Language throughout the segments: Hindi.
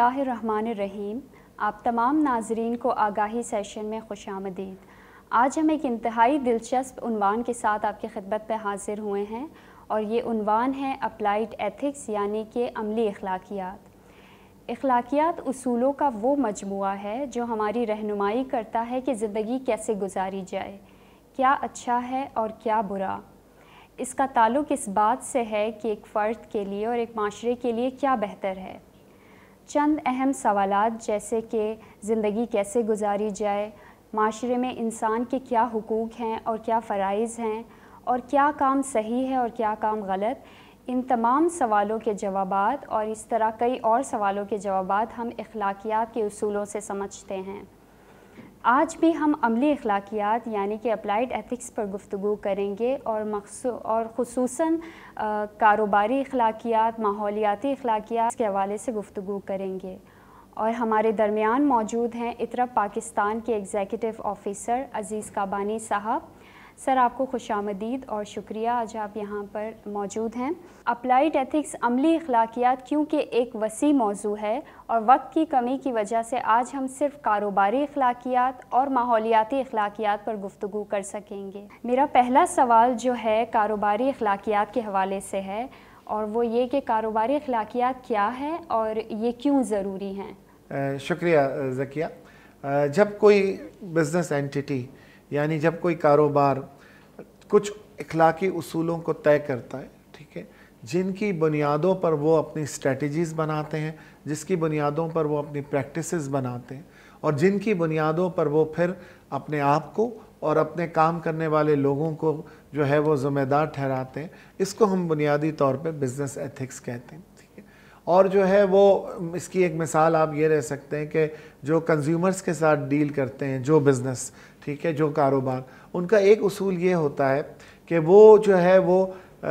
रहीम आप तमाम नाजरीन को आगाही सेशन में खुश आमदीद आज हम एक इंतहाई दिलचस्प उनवान के साथ आपकी खिदमत पर हाजिर हुए हैं और ये उनवान है अप्लाइड एथिक्स यानी कि अमली अखलाकियात अखलाकियात असूलों का वो मजमू है जो हमारी रहनुमाई करता है कि ज़िंदगी कैसे गुजारी जाए क्या अच्छा है और क्या बुरा इसका ताल्लुक इस बात से है कि एक फ़र्द के लिए और एक माशरे के लिए क्या बेहतर है चंद अहम सवाल जैसे कि ज़िंदगी कैसे गुजारी जाए माशरे में इंसान के क्या हकूक़ हैं और क्या फ़रज़ हैं और क्या काम सही है और क्या काम गलत इन तमाम सवालों के जवाब और इस तरह कई और सवालों के जवाब हम अखलाकियात के असूलों से समझते हैं आज भी हम अमली अखलाकियात यानी कि अप्लाइड एथिक्स पर गुफ्तु करेंगे और मखसू और खसूस कारोबारी अखलाकियात माहौलियाती अखलाकियात के हवाले से गुफ्तु करेंगे और हमारे दरमियान मौजूद हैं इतरफ़ पाकिस्तान के एग्ज़ेकटिव ऑफ़िसर अज़ीज़ काबानी साहब सर आपको खुश आमदीद और शुक्रिया आज आप यहाँ पर मौजूद हैं अप्लाइड एथिक्स अमली अखलाकियात क्योंकि एक वसी मौजू है और वक्त की कमी की वजह से आज हम सिर्फ कारोबारी अखलाकियात और माहौलियाती अखलाकियात पर गुफ्तु कर सकेंगे मेरा पहला सवाल जो है कारोबारी अखलाकियात के हवाले से है और वो ये कि कारोबारी अखलाकियात क्या है और ये क्यों ज़रूरी हैं शुक्रिया जकिया जब कोई बिज़नेस एंटिटी यानी जब कोई कारोबार कुछ इखलाकी असूलों को तय करता है ठीक है जिनकी बुनियादों पर वो अपनी स्ट्रेटजीज़ बनाते हैं जिसकी बुनियादों पर वो अपनी प्रैक्टिसेस बनाते हैं और जिनकी बुनियादों पर वो फिर अपने आप को और अपने काम करने वाले लोगों को जो है वो ज़िम्मेदार ठहराते हैं इसको हम बुनियादी तौर पे बिज़नेस एथिक्स कहते हैं ठीक है और जो है वो इसकी एक मिसाल आप ये रह सकते हैं कि जो कंज्यूमर्स के साथ डील करते हैं जो बिज़नेस ठीक है जो कारोबार उनका एक उसूल ये होता है कि वो जो है वो आ,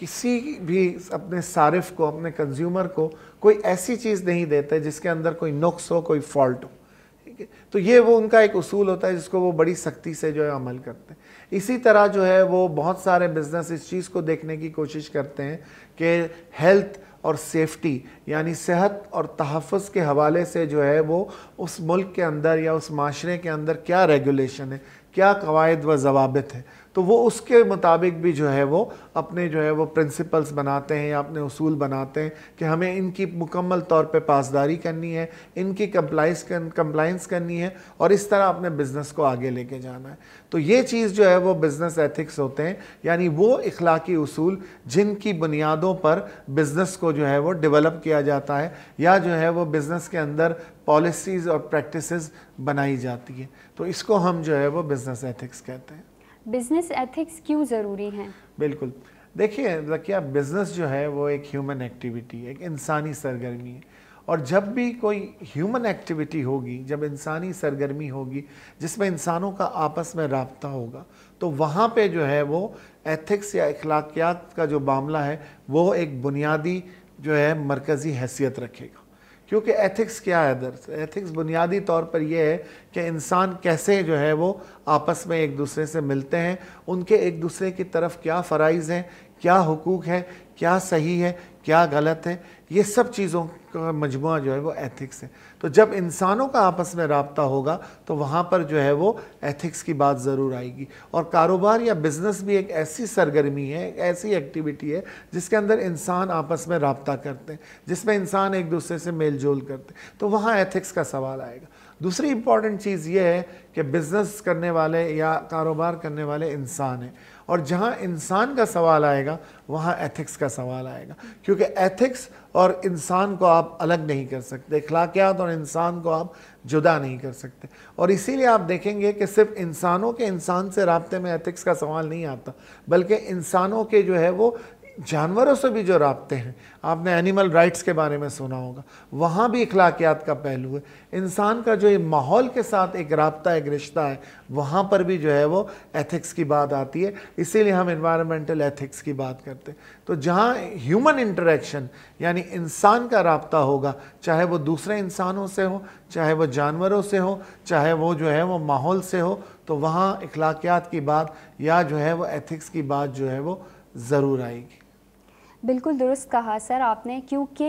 किसी भी अपने सारिफ को अपने कंज्यूमर को कोई ऐसी चीज़ नहीं देते जिसके अंदर कोई नुक्स हो कोई फॉल्ट हो ठीक है तो ये वो उनका एक उसूल होता है जिसको वो बड़ी सख्ती से जो है अमल करते हैं इसी तरह जो है वो बहुत सारे बिज़नेस इस चीज़ को देखने की कोशिश करते हैं कि हेल्थ और सेफ्टी यानी सेहत और तहफ़ के हवाले से जो है वो उस मुल्क के अंदर या उस माशरे के अंदर क्या रेगुलेशन है क्या कवायद व जवाबित है तो वो उसके मुताबिक भी जो है वो अपने जो है वो प्रिंसिपल्स बनाते हैं या अपने उसूल बनाते हैं कि हमें इनकी मुकम्मल तौर पे पासदारी करनी है इनकी कंप्लाइंस कंप्लाइंस करनी है और इस तरह अपने बिज़नेस को आगे लेके जाना है तो ये चीज़ जो है वो बिज़नेस एथिक्स होते हैं यानी वो इखलाकी उसूल जिनकी बुनियादों पर बिज़नेस को जो है वो डिवेलप किया जाता है या जो है वो बिज़नेस के अंदर पॉलिसीज़ और प्रैक्टिस बनाई जाती है तो इसको हम जो है वो बिज़नेस एथिक्स कहते हैं बिजनेस एथिक्स क्यों ज़रूरी हैं बिल्कुल देखिए लकिया मतलब बिज़नेस जो है वो एक ह्यूमन एक्टिविटी है एक इंसानी सरगर्मी है और जब भी कोई ह्यूमन एक्टिविटी होगी जब इंसानी सरगर्मी होगी जिसमें इंसानों का आपस में रबता होगा तो वहाँ पे जो है वो एथिक्स या अखलाकियात का जो मामला है वो एक बुनियादी जो है मरकज़ी हैसियत रखेगा क्योंकि एथिक्स क्या है दरअसल एथिक्स बुनियादी तौर पर यह है कि इंसान कैसे जो है वो आपस में एक दूसरे से मिलते हैं उनके एक दूसरे की तरफ क्या फ़राइज़ हैं क्या हकूक़ हैं क्या सही है क्या गलत है ये सब चीज़ों का मजमु जो है वो एथिक्स है तो जब इंसानों का आपस में रबता होगा तो वहाँ पर जो है वो एथिक्स की बात ज़रूर आएगी और कारोबार या बिज़नेस भी एक ऐसी सरगर्मी है एक ऐसी एक्टिविटी है जिसके अंदर इंसान आपस में रबता करते हैं जिसमें इंसान एक दूसरे से मेल जोल करते हैं तो वहाँ एथिक्स का सवाल आएगा दूसरी इंपॉर्टेंट चीज़ ये है कि बिज़नेस करने वाले या कारोबार करने वाले इंसान हैं और जहाँ इंसान का सवाल आएगा वहाँ एथिक्स का सवाल आएगा क्योंकि एथिक्स और इंसान को आप अलग नहीं कर सकते अखलाकियात और इंसान को आप जुदा नहीं कर सकते और इसीलिए आप देखेंगे कि सिर्फ इंसानों के इंसान से रबते में एथिक्स का सवाल नहीं आता बल्कि इंसानों के जो है वो जानवरों से भी जो रबते हैं आपने एनिमल राइट्स के बारे में सुना होगा वहाँ भी अखलाकियात का पहलू है इंसान का जो ये माहौल के साथ एक रबता एक रिश्ता है वहाँ पर भी जो है वो एथिक्स की बात आती है इसीलिए हम इन्वायरमेंटल एथिक्स की बात करते हैं तो जहाँ ह्यूमन इंटरेक्शन यानी इंसान का रबता होगा चाहे वो दूसरे इंसानों से हो चाहे वो जानवरों से हो चाहे वो जो है वो माहौल से हो तो वहाँ अखलाकियात की बात या जो है वो एथिक्स की बात जो है वो ज़रूर आएगी बिल्कुल दुरुस्त कहा सर आपने क्योंकि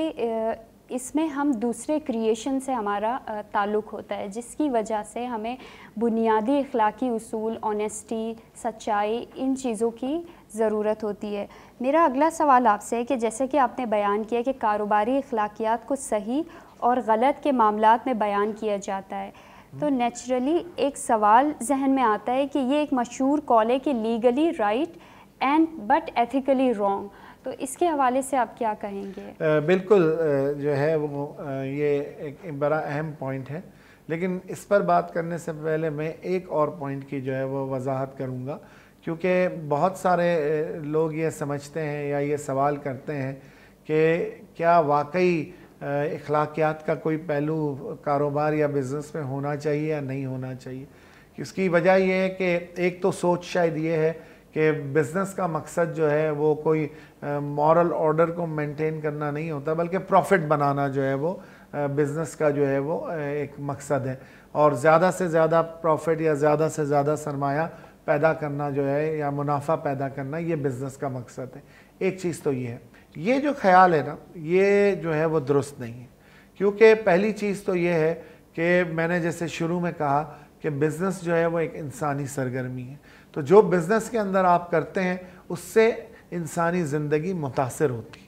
इसमें हम दूसरे क्रिएशन से हमारा ताल्लुक़ होता है जिसकी वजह से हमें बुनियादी अखलाकी उसूल ऑनेस्टी सच्चाई इन चीज़ों की ज़रूरत होती है मेरा अगला सवाल आपसे है कि जैसे कि आपने बयान किया कि कारोबारी अखलाकियात को सही और गलत के मामला में बयान किया जाता है तो नेचुरली एक सवाल जहन में आता है कि ये एक मशहूर कॉल है कि legally right and but ethically wrong तो इसके हवाले से आप क्या कहेंगे बिल्कुल जो है वो ये एक बड़ा अहम पॉइंट है लेकिन इस पर बात करने से पहले मैं एक और पॉइंट की जो है वो वजाहत करूँगा क्योंकि बहुत सारे लोग ये समझते हैं या ये सवाल करते हैं कि क्या वाकई अखलाकियात का कोई पहलू कारोबार या बिज़नेस में होना चाहिए या नहीं होना चाहिए इसकी वजह यह है कि एक तो सोच शायद ये है कि बिज़नेस का मकसद जो है वो कोई मॉरल ऑर्डर को मेंटेन करना नहीं होता बल्कि प्रॉफिट बनाना जो है वो बिज़नेस का जो है वो एक मकसद है और ज़्यादा से ज़्यादा प्रॉफिट या ज़्यादा से ज़्यादा सरमाया पैदा करना जो है या मुनाफा पैदा करना ये बिज़नेस का मकसद है एक चीज़ तो ये है ये जो ख्याल है ना ये जो है वो दुरुस्त नहीं है क्योंकि पहली चीज़ तो ये है कि मैंने जैसे शुरू में कहा कि बिज़नेस जो है वो एक इंसानी सरगर्मी है तो जो बिज़नेस के अंदर आप करते हैं उससे इंसानी ज़िंदगी मुतासर होती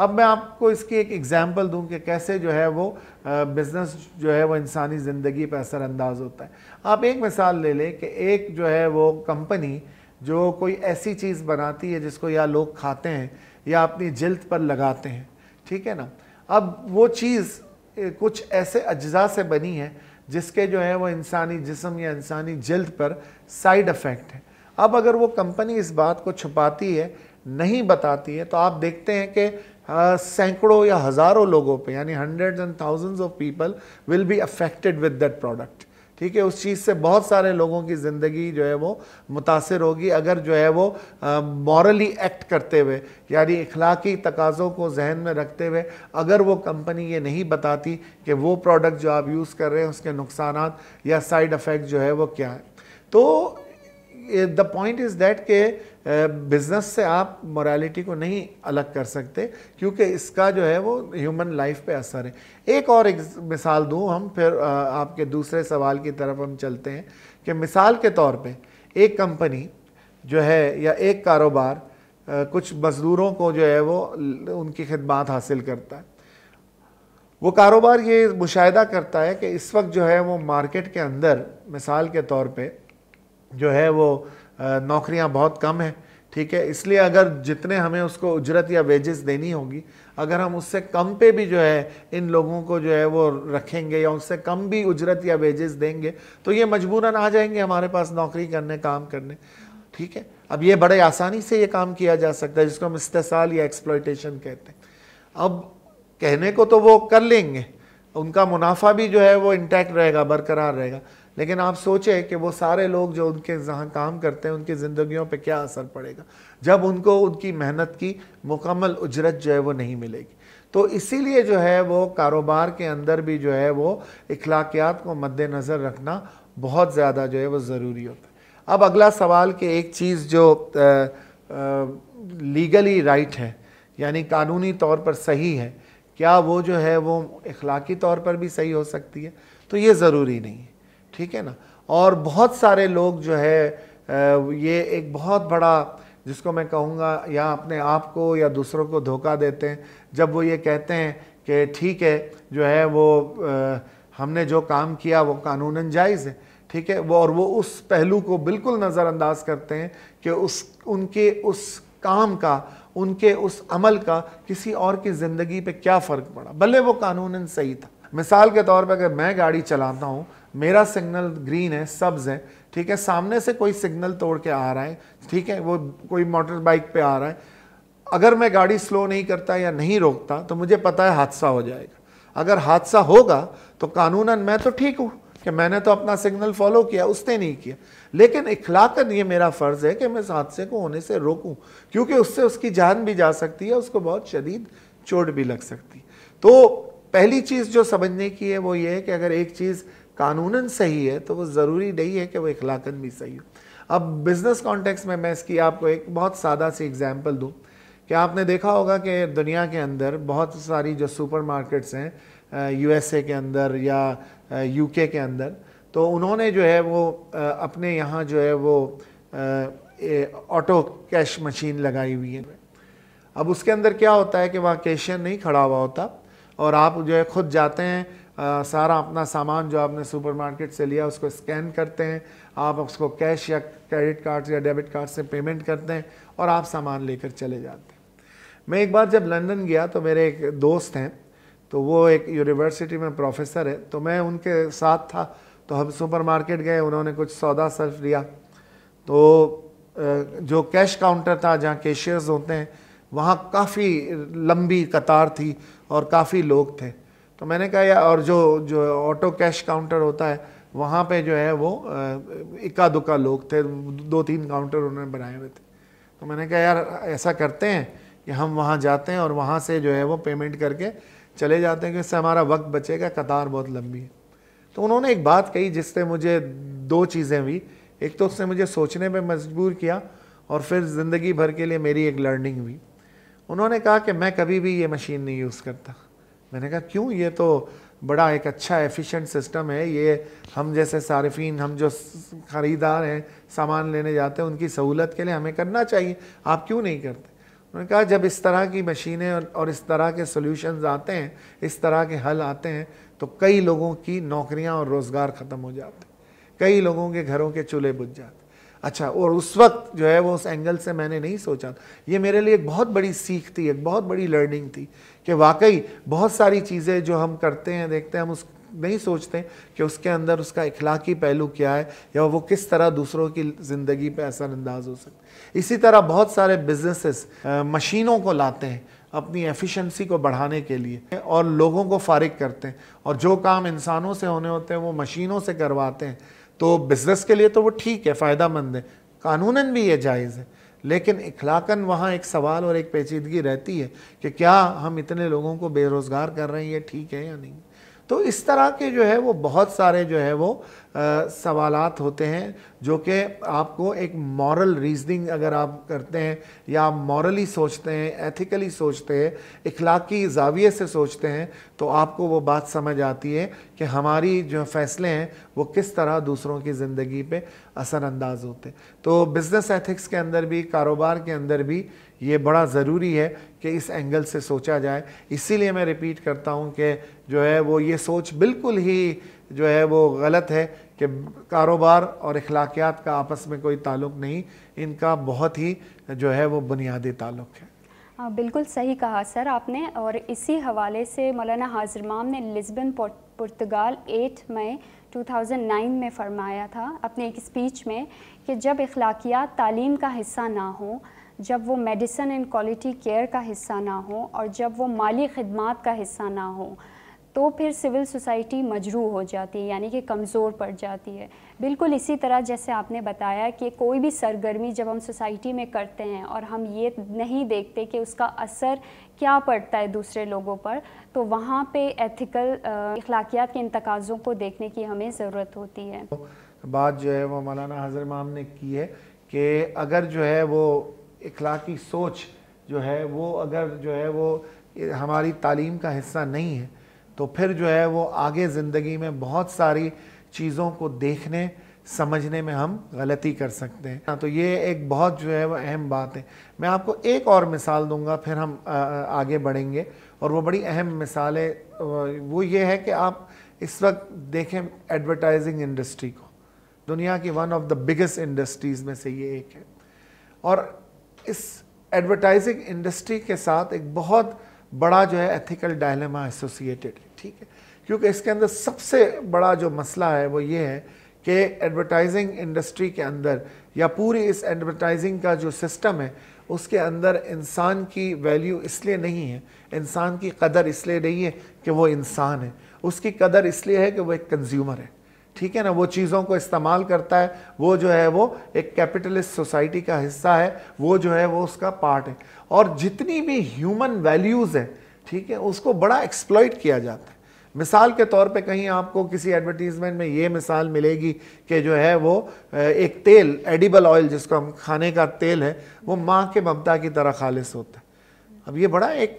अब मैं आपको इसकी एक एग्ज़ाम्पल दूं कि कैसे जो है वो बिज़नेस जो है वो इंसानी ज़िंदगी पर असरानंदाज होता है आप एक मिसाल ले लें कि एक जो है वो कंपनी जो कोई ऐसी चीज़ बनाती है जिसको या लोग खाते हैं या अपनी जल्द पर लगाते हैं ठीक है ना अब वो चीज़ कुछ ऐसे अज्जा से बनी है जिसके जो है वो इंसानी जिसम या इंसानी जल्द पर साइड इफ़ेक्ट हैं अब अगर वो कंपनी इस बात को छुपाती है नहीं बताती है तो आप देखते हैं कि सैकड़ों या हज़ारों लोगों पे यानी hundred and thousands of people will be affected with that product ठीक है उस चीज़ से बहुत सारे लोगों की ज़िंदगी जो है वो मुतासर होगी अगर जो है वो मॉरली एक्ट करते हुए यानी इखलाकी तकाज़ों को जहन में रखते हुए अगर वो कंपनी ये नहीं बताती कि वो प्रोडक्ट जो आप यूज़ कर रहे हैं उसके नुकसान या साइड इफ़ेक्ट जो है वो क्या है तो द पॉइंट इज़ दैट के बिज़नेस से आप मोरालिटी को नहीं अलग कर सकते क्योंकि इसका जो है वो ह्यूमन लाइफ पे असर है एक और एक मिसाल दूँ हम फिर आपके दूसरे सवाल की तरफ हम चलते हैं कि मिसाल के तौर पे एक कंपनी जो है या एक कारोबार कुछ मज़दूरों को जो है वो उनकी खदमात हासिल करता है वो कारोबार ये मुशाह करता है कि इस वक्त जो है वो मार्केट के अंदर मिसाल के तौर पर जो है वो नौकरियां बहुत कम हैं ठीक है इसलिए अगर जितने हमें उसको उजरत या वेजेस देनी होगी अगर हम उससे कम पे भी जो है इन लोगों को जो है वो रखेंगे या उससे कम भी उजरत या वेजेस देंगे तो ये मजबूरन आ जाएंगे हमारे पास नौकरी करने काम करने ठीक है अब ये बड़े आसानी से ये काम किया जा सकता है जिसको हम इस्तेसाल या एक्सप्लोइटेशन कहते हैं अब कहने को तो वो कर लेंगे उनका मुनाफा भी जो है वो इंटैक्ट रहेगा बरकरार रहेगा लेकिन आप सोचें कि वो सारे लोग जो उनके जहाँ काम करते हैं उनकी ज़िंदगियों पे क्या असर पड़ेगा जब उनको उनकी मेहनत की मुकम्मल उजरत जो है वो नहीं मिलेगी तो इसीलिए जो है वो कारोबार के अंदर भी जो है वो अखलाकियात को मद्दनज़र रखना बहुत ज़्यादा जो है वो ज़रूरी होता है अब अगला सवाल कि एक चीज़ जो आ, आ, लीगली राइट है यानी कानूनी तौर पर सही है क्या वो जो है वो अखलाकी तौर पर भी सही हो सकती है तो ये ज़रूरी नहीं है ठीक है ना और बहुत सारे लोग जो है ये एक बहुत बड़ा जिसको मैं कहूँगा या अपने आप को या दूसरों को धोखा देते हैं जब वो ये कहते हैं कि ठीक है जो है वो हमने जो काम किया वो कानून जायज़ है ठीक है वो और वो उस पहलू को बिल्कुल नज़रअंदाज करते हैं कि उस उनके उस काम का उनके उस अमल का किसी और की ज़िंदगी पे क्या फ़र्क पड़ा भले वो कानूनन सही था मिसाल के तौर पर अगर मैं गाड़ी चलाता हूँ मेरा सिग्नल ग्रीन है सब्ज है ठीक है सामने से कोई सिग्नल तोड़ के आ रहा है ठीक है वो कोई मोटर बाइक पे आ रहा है अगर मैं गाड़ी स्लो नहीं करता या नहीं रोकता तो मुझे पता है हादसा हो जाएगा अगर हादसा होगा तो कानूनन मैं तो ठीक हूँ कि मैंने तो अपना सिग्नल फॉलो किया उसने नहीं किया लेकिन इखलाकन ये मेरा फ़र्ज़ है कि मैं इस हादसे को होने से रोकूं क्योंकि उससे उसकी जान भी जा सकती है उसको बहुत शदीद चोट भी लग सकती तो पहली चीज़ जो समझने की है वो ये है कि अगर एक चीज़ कानूनन सही है तो वो ज़रूरी नहीं है कि वो इखलाकन भी सही हो अब बिज़नेस कॉन्टेक्स में मैं इसकी आपको एक बहुत सादा सी एग्ज़ाम्पल दूँ कि आपने देखा होगा कि दुनिया के अंदर बहुत सारी जो सुपर मार्केट्स हैं यूएसए के अंदर या यूके के अंदर तो उन्होंने जो है वो अपने यहाँ जो है वो ऑटो कैश मशीन लगाई हुई है अब उसके अंदर क्या होता है कि वहाँ कैशियर नहीं खड़ा हुआ होता और आप जो है ख़ुद जाते हैं आ, सारा अपना सामान जो आपने सुपरमार्केट से लिया उसको स्कैन करते हैं आप उसको कैश या क्रेडिट कार्ड या डेबिट कार्ड से पेमेंट करते हैं और आप सामान लेकर चले जाते हैं मैं एक बार जब लंदन गया तो मेरे एक दोस्त हैं तो वो एक यूनिवर्सिटी में प्रोफेसर है तो मैं उनके साथ था तो हम सुपरमार्केट गए उन्होंने कुछ सौदा सर्फ लिया तो जो कैश काउंटर था जहाँ कैशियर्स होते हैं वहाँ काफ़ी लंबी कतार थी और काफ़ी लोग थे तो मैंने कहा यार और जो जो ऑटो कैश काउंटर होता है वहाँ पे जो है वो इक्का दुक्का लोग थे दो तीन काउंटर उन्होंने बनाए हुए थे तो मैंने कहा यार ऐसा करते हैं कि हम वहाँ जाते हैं और वहाँ से जो है वो पेमेंट करके चले जाते हैं कि इससे हमारा वक्त बचेगा कतार बहुत लंबी है तो उन्होंने एक बात कही जिससे मुझे दो चीज़ें हुई एक तो उसने मुझे सोचने पर मजबूर किया और फिर ज़िंदगी भर के लिए मेरी एक लर्निंग हुई उन्होंने कहा कि मैं कभी भी ये मशीन नहीं यूज़ करता मैंने कहा क्यों ये तो बड़ा एक अच्छा एफिशिएंट सिस्टम है ये हम जैसे सार्फिन हम जो ख़रीदार हैं सामान लेने जाते हैं उनकी सहूलत के लिए हमें करना चाहिए आप क्यों नहीं करते उन्होंने कहा जब इस तरह की मशीनें और, इस तरह के सोल्यूशन आते हैं इस तरह के हल आते हैं तो कई लोगों की नौकरियां और रोज़गार ख़त्म हो जाते हैं कई लोगों के घरों के चूल्हे बुझ जाते अच्छा और उस वक्त जो है वो उस एंगल से मैंने नहीं सोचा ये मेरे लिए एक बहुत बड़ी सीख थी एक बहुत बड़ी लर्निंग थी कि वाकई बहुत सारी चीज़ें जो हम करते हैं देखते हैं हम उस नहीं सोचते कि उसके अंदर उसका इखलाकी पहलू क्या है या वो किस तरह दूसरों की ज़िंदगी पर असरअंदाज हो सकते इसी तरह बहुत सारे बिजनेसेस मशीनों को लाते हैं अपनी एफिशिएंसी को बढ़ाने के लिए और लोगों को फारिग करते हैं और जो काम इंसानों से होने होते हैं वो मशीनों से करवाते हैं तो बिज़नेस के लिए तो वो ठीक है फ़ायदा मंद है कानूनन भी ये जायज़ है लेकिन इखलाकन वहाँ एक सवाल और एक पेचीदगी रहती है कि क्या हम इतने लोगों को बेरोज़गार कर रहे हैं ये ठीक है या नहीं तो इस तरह के जो है वो बहुत सारे जो है वो सवाल होते हैं जो कि आपको एक मॉरल रीजनिंग अगर आप करते हैं या आप मॉरली सोचते हैं एथिकली सोचते हैं इखलाकी जाविये से सोचते हैं तो आपको वो बात समझ आती है कि हमारी जो फैसले हैं वो किस तरह दूसरों की ज़िंदगी पे असरानंदाज होते हैं तो बिज़नेस एथिक्स के अंदर भी कारोबार के अंदर भी ये बड़ा ज़रूरी है कि इस एंगल से सोचा जाए इसीलिए मैं रिपीट करता हूँ कि जो है वो ये सोच बिल्कुल ही जो है वो गलत है कि कारोबार और अखलाकियात का आपस में कोई ताल्लुक नहीं इनका बहुत ही जो है वो बुनियादी ताल्लुक है हाँ बिल्कुल सही कहा सर आपने और इसी हवाले से मौलाना हाजरमाम ने लिस्बन पुर्तगाल 8 मई 2009 में फरमाया था अपने एक स्पीच में कि जब अखलाकियात तालीम का हिस्सा ना हो जब वो मेडिसन एंड क्वालिटी केयर का हिस्सा ना हो और जब वो माली खदमात का हिस्सा ना हो तो फिर सिविल सोसाइटी मजरू हो जाती है यानी कि कमज़ोर पड़ जाती है बिल्कुल इसी तरह जैसे आपने बताया कि कोई भी सरगर्मी जब हम सोसाइटी में करते हैं और हम ये नहीं देखते कि उसका असर क्या पड़ता है दूसरे लोगों पर तो वहाँ पे एथिकल अखलाकियात के इन तकाज़ों को देखने की हमें ज़रूरत होती है तो बात जो है वो मौलाना हजर माम ने की है कि अगर जो है वो इखलाकी सोच जो है वो अगर जो है वो हमारी तालीम का हिस्सा नहीं है तो फिर जो है वो आगे ज़िंदगी में बहुत सारी चीज़ों को देखने समझने में हम गलती कर सकते हैं हाँ, तो ये एक बहुत जो है वो अहम बात है मैं आपको एक और मिसाल दूंगा फिर हम आगे बढ़ेंगे और वो बड़ी अहम मिसाल है वो ये है कि आप इस वक्त देखें एडवर्टाइजिंग इंडस्ट्री को दुनिया की one of the biggest industries में से ये एक है और इस एडवर्टाइजिंग इंडस्ट्री के साथ एक बहुत बड़ा जो है एथिकल डायलेमा एसोसिएटेड है ठीक है क्योंकि इसके अंदर सबसे बड़ा जो मसला है वो ये है कि एडवर्टाइजिंग इंडस्ट्री के अंदर या पूरी इस एडवर्टाइजिंग का जो सिस्टम है उसके अंदर इंसान की वैल्यू इसलिए नहीं है इंसान की कदर इसलिए नहीं है कि वो इंसान है उसकी कदर इसलिए है कि वो एक कंज्यूमर है ठीक है ना वो चीज़ों को इस्तेमाल करता है वो जो है वो एक कैपिटलिस्ट सोसाइटी का हिस्सा है वो जो है वो उसका पार्ट है और जितनी भी ह्यूमन वैल्यूज़ हैं ठीक है उसको बड़ा एक्सप्लॉयट किया जाता है मिसाल के तौर पे कहीं आपको किसी एडवर्टीज़मेंट में ये मिसाल मिलेगी कि जो है वो एक तेल एडिबल ऑयल जिसको हम खाने का तेल है वो माँ के ममता की तरह खालिश होता है अब ये बड़ा एक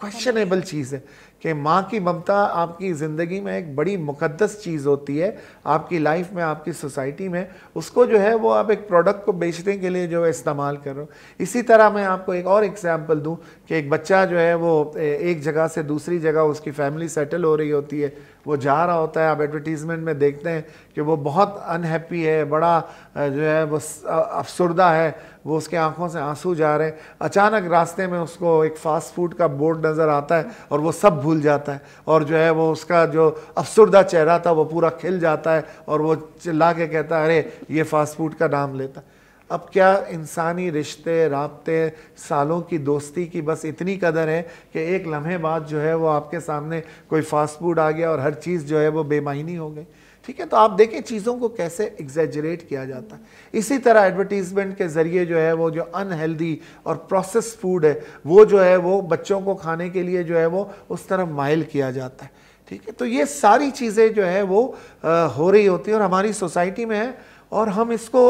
क्वेश्चनेबल चीज़ है कि माँ की ममता आपकी ज़िंदगी में एक बड़ी मुकद्दस चीज़ होती है आपकी लाइफ में आपकी सोसाइटी में उसको जो है वो आप एक प्रोडक्ट को बेचने के लिए जो है इस्तेमाल कर रहे हो इसी तरह मैं आपको एक और एग्जाम्पल दूँ कि एक बच्चा जो है वो एक जगह से दूसरी जगह उसकी फैमिली सेटल हो रही होती है वो जा रहा होता है आप एडवर्टीज़मेंट में देखते हैं कि वो बहुत अनहैप्पी है बड़ा जो है वो अफसरदा है वो उसके आंखों से आंसू जा रहे हैं अचानक रास्ते में उसको एक फ़ास्ट फूड का बोर्ड नज़र आता है और वो सब भूल जाता है और जो है वो उसका जो अफसरदा चेहरा था वो पूरा खिल जाता है और वो चिल्ला के कहता है अरे ये फ़ास्ट फूड का नाम लेता है अब क्या इंसानी रिश्ते रबते सालों की दोस्ती की बस इतनी कदर है कि एक लम्हे बाद जो है वो आपके सामने कोई फास्ट फूड आ गया और हर चीज़ जो है वो बेमायनी हो गई ठीक है तो आप देखें चीज़ों को कैसे एग्जेजरेट किया जाता है इसी तरह एडवर्टीज़मेंट के ज़रिए जो है वो जो अनहेल्दी और प्रोसेस फूड है वो जो है वो बच्चों को खाने के लिए जो है वो उस तरह माइल किया जाता है ठीक है तो ये सारी चीज़ें जो है वो आ, हो रही होती है और हमारी सोसाइटी में है और हम इसको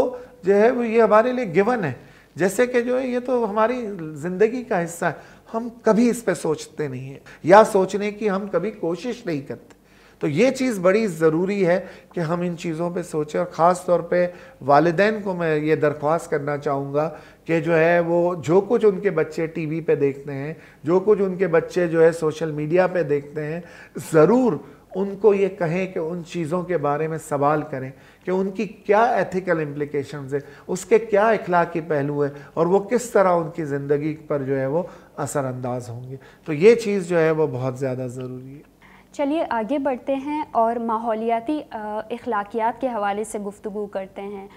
जो है वो ये हमारे लिए गिवन है जैसे कि जो है ये तो हमारी ज़िंदगी का हिस्सा है हम कभी इस पर सोचते नहीं हैं या सोचने की हम कभी कोशिश नहीं करते तो ये चीज़ बड़ी ज़रूरी है कि हम इन चीज़ों पे सोचें और ख़ास तौर पे वालदेन को मैं ये दरख्वास्त करना चाहूँगा कि जो है वो जो कुछ उनके बच्चे टीवी पे देखते हैं जो कुछ उनके बच्चे जो है सोशल मीडिया पे देखते हैं ज़रूर उनको ये कहें कि उन चीज़ों के बारे में सवाल करें कि उनकी क्या एथिकल इम्प्लिकेशंस है उसके क्या अखलाकी पहलू है और वो किस तरह उनकी ज़िंदगी पर जो है वो असरानंदाज होंगे तो ये चीज़ जो है वो बहुत ज़्यादा ज़रूरी है चलिए आगे बढ़ते हैं और माहौलियाती अखलाकियात के हवाले से गुफ्तु करते हैं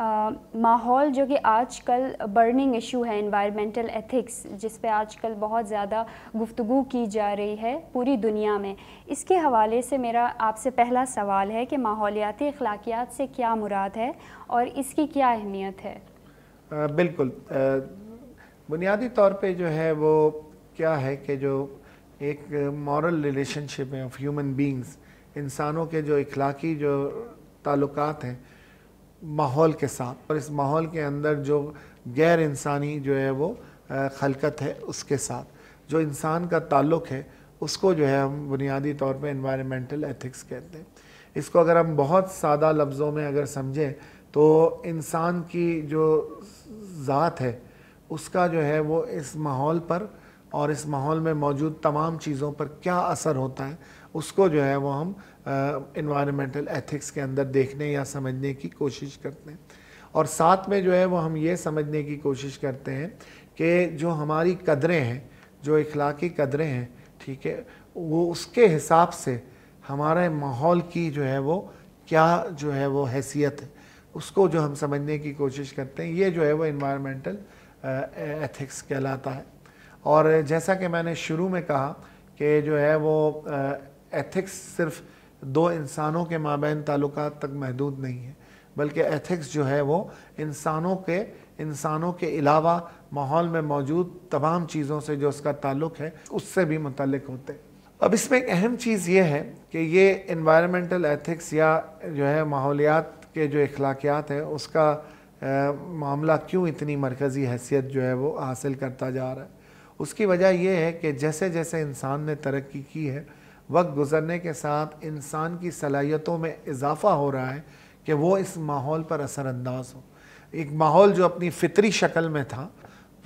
माहौल जो कि आजकल बर्निंग इशू है इन्वायरमेंटल एथिक्स जिस पे आजकल बहुत ज़्यादा गुफ्तु की जा रही है पूरी दुनिया में इसके हवाले से मेरा आपसे पहला सवाल है कि माहौलियाती अखलाकियात से क्या मुराद है और इसकी क्या अहमियत है आ, बिल्कुल बुनियादी तौर पे जो है वो क्या है कि जो एक मॉरल रिलेशनशिप है ऑफ ह्यूमन बींग्स इंसानों के जो इखलाकी जो ताल्लुक हैं माहौल के साथ और इस माहौल के अंदर जो गैर इंसानी जो है वो खलकत है उसके साथ जो इंसान का ताल्लुक़ है उसको जो है हम बुनियादी तौर पे इन्वायरमेंटल एथिक्स कहते हैं इसको अगर हम बहुत सादा लफ्ज़ों में अगर समझें तो इंसान की जो ज़ात है उसका जो है वो इस माहौल पर और इस माहौल में मौजूद तमाम चीज़ों पर क्या असर होता है उसको जो है वो हम इन्वायरमेंटल एथिक्स के अंदर देखने या समझने की कोशिश करते हैं और साथ में जो है वो हम ये समझने की कोशिश करते हैं कि जो हमारी कदरें हैं जो इखलाकी कदरें हैं ठीक है वो उसके हिसाब से हमारे माहौल की जो है वो क्या जो है वो हैसियत है उसको जो हम समझने की कोशिश करते हैं ये जो है वो इन्वायरमेंटल एथिक्स कहलाता है और जैसा कि मैंने शुरू में कहा कि जो है वो एथिक्स सिर्फ दो इंसानों के माबेन ताल्लुक तक महदूद नहीं है बल्कि एथिक्स जो है वो इंसानों के इंसानों के अलावा माहौल में मौजूद तमाम चीज़ों से जो उसका ताल्लुक है उससे भी मुतलक होते हैं अब इसमें एक अहम चीज़ ये है कि ये इन्वायरमेंटल एथिक्स या जो है माहौलियात के जो अखलाकियात हैं उसका आ, मामला क्यों इतनी मरकज़ी हैसियत जो है वो हासिल करता जा रहा है उसकी वजह यह है कि जैसे जैसे इंसान ने तरक्की की है वक्त गुजरने के साथ इंसान की सलाहियतों में इजाफा हो रहा है कि वो इस माहौल पर असरानंदाज हो एक माहौल जो अपनी फितरी शक्ल में था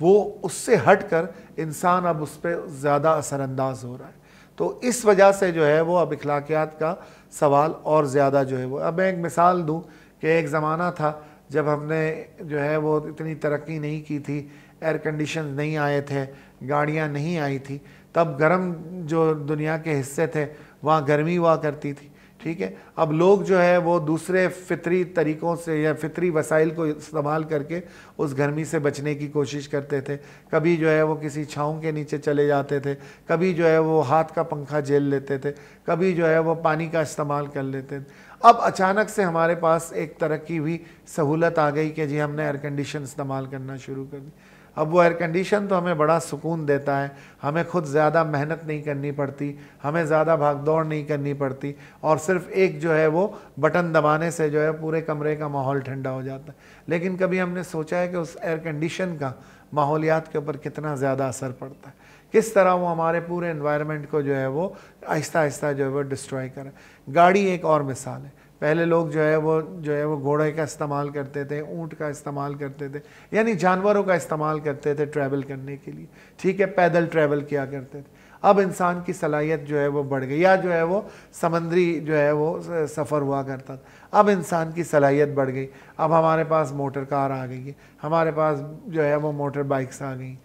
वो उससे हट कर इंसान अब उस पर ज़्यादा असरानंदाज हो रहा है तो इस वजह से जो है वो अब अखलाकियात का सवाल और ज़्यादा जो है वो अब मैं एक मिसाल दूँ कि एक ज़माना था जब हमने जो है वो इतनी तरक्की नहीं की थी एयर कंडीशन नहीं आए थे गाड़ियाँ नहीं आई थी तब गर्म जो दुनिया के हिस्से थे वहाँ गर्मी हुआ करती थी ठीक है अब लोग जो है वो दूसरे फितरी तरीक़ों से या फितरी वसाइल को इस्तेमाल करके उस गर्मी से बचने की कोशिश करते थे कभी जो है वो किसी छाँव के नीचे चले जाते थे कभी जो है वो हाथ का पंखा झेल लेते थे कभी जो है वो पानी का इस्तेमाल कर लेते थे अब अचानक से हमारे पास एक तरक्की हुई सहूलत आ गई कि जी हमने एयर कंडीशन इस्तेमाल करना शुरू कर दी अब वो एयर कंडीशन तो हमें बड़ा सुकून देता है हमें खुद ज़्यादा मेहनत नहीं करनी पड़ती हमें ज़्यादा भाग दौड़ नहीं करनी पड़ती और सिर्फ एक जो है वो बटन दबाने से जो है पूरे कमरे का माहौल ठंडा हो जाता है लेकिन कभी हमने सोचा है कि उस एयर कंडीशन का माहौलियात के ऊपर कितना ज़्यादा असर पड़ता है किस तरह वो हमारे पूरे इन्वायरमेंट को जो है वो आहिस्ता आहिस्ता जो है वो डिस्ट्रॉय करें गाड़ी एक और मिसाल है पहले लोग जो है वो जो है वो घोड़े का इस्तेमाल करते थे ऊँट का इस्तेमाल करते थे यानी जानवरों का इस्तेमाल करते थे ट्रैवल करने के लिए ठीक है पैदल ट्रैवल किया करते थे अब इंसान की सलाहियत जो है वो बढ़ गई या जो है वो समंदरी जो है वो सफ़र हुआ करता था अब इंसान की सलाहियत बढ़ गई अब हमारे पास मोटर कार आ गई है हमारे पास जो है वो मोटर बाइक्स आ गई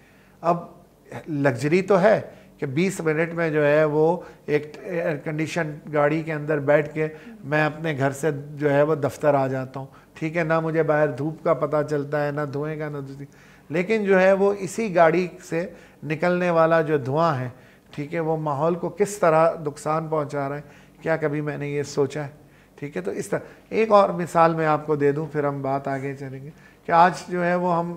अब लग्जरी तो है कि 20 मिनट में जो है वो एक एयर कंडीशन गाड़ी के अंदर बैठ के मैं अपने घर से जो है वो दफ्तर आ जाता हूँ ठीक है ना मुझे बाहर धूप का पता चलता है ना धुएँ का ना दूसरी लेकिन जो है वो इसी गाड़ी से निकलने वाला जो धुआं है ठीक है वो माहौल को किस तरह नुकसान पहुँचा रहा है क्या कभी मैंने ये सोचा है ठीक है तो इस तरह एक और मिसाल मैं आपको दे दूँ फिर हम बात आगे चलेंगे कि आज जो है वो हम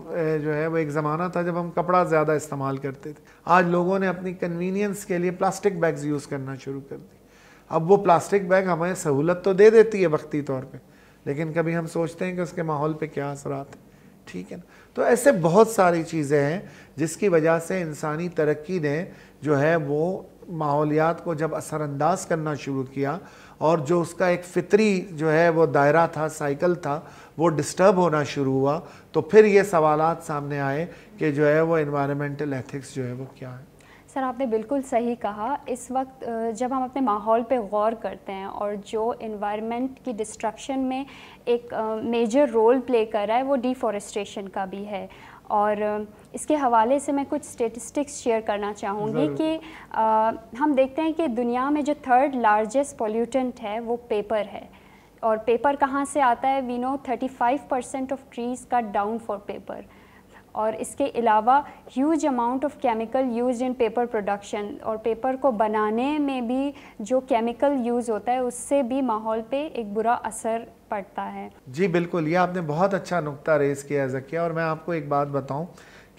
जो है वो एक ज़माना था जब हम कपड़ा ज़्यादा इस्तेमाल करते थे आज लोगों ने अपनी कन्वीनियंस के लिए प्लास्टिक बैग्स यूज़ करना शुरू कर दी अब वो प्लास्टिक बैग हमें सहूलत तो दे देती है वक्ती तौर पर लेकिन कभी हम सोचते हैं कि उसके माहौल पर क्या असरात है ठीक है ना तो ऐसे बहुत सारी चीज़ें हैं जिसकी वजह से इंसानी तरक्की ने जो है वो माहौलियात को जब असरानंदाज करना शुरू किया और जो उसका एक फितरी जो है वो दायरा था साइकिल था वो डिस्टर्ब होना शुरू हुआ तो फिर ये सवाल सामने आए कि जो है वो इन्वायरमेंटल एथिक्स जो है वो क्या है सर आपने बिल्कुल सही कहा इस वक्त जब हम अपने माहौल पे गौर करते हैं और जो इन्वायरमेंट की डिस्ट्रक्शन में एक मेजर रोल प्ले कर रहा है वो डिफॉरेस्टेशन का भी है और इसके हवाले से मैं कुछ स्टेटिस्टिक्स शेयर करना चाहूँगी कि आ, हम देखते हैं कि दुनिया में जो थर्ड लार्जेस्ट पोल्यूटेंट है वो पेपर है और पेपर कहाँ से आता है we know 35 percent of trees का डाउन फॉर पेपर और इसके अलावा huge amount of chemical use in paper production और पेपर को बनाने में भी जो केमिकल यूज़ होता है उससे भी माहौल पे एक बुरा असर पड़ता है जी बिल्कुल ये आपने बहुत अच्छा नुकता रेज़ किया जकिया और मैं आपको एक बात बताऊँ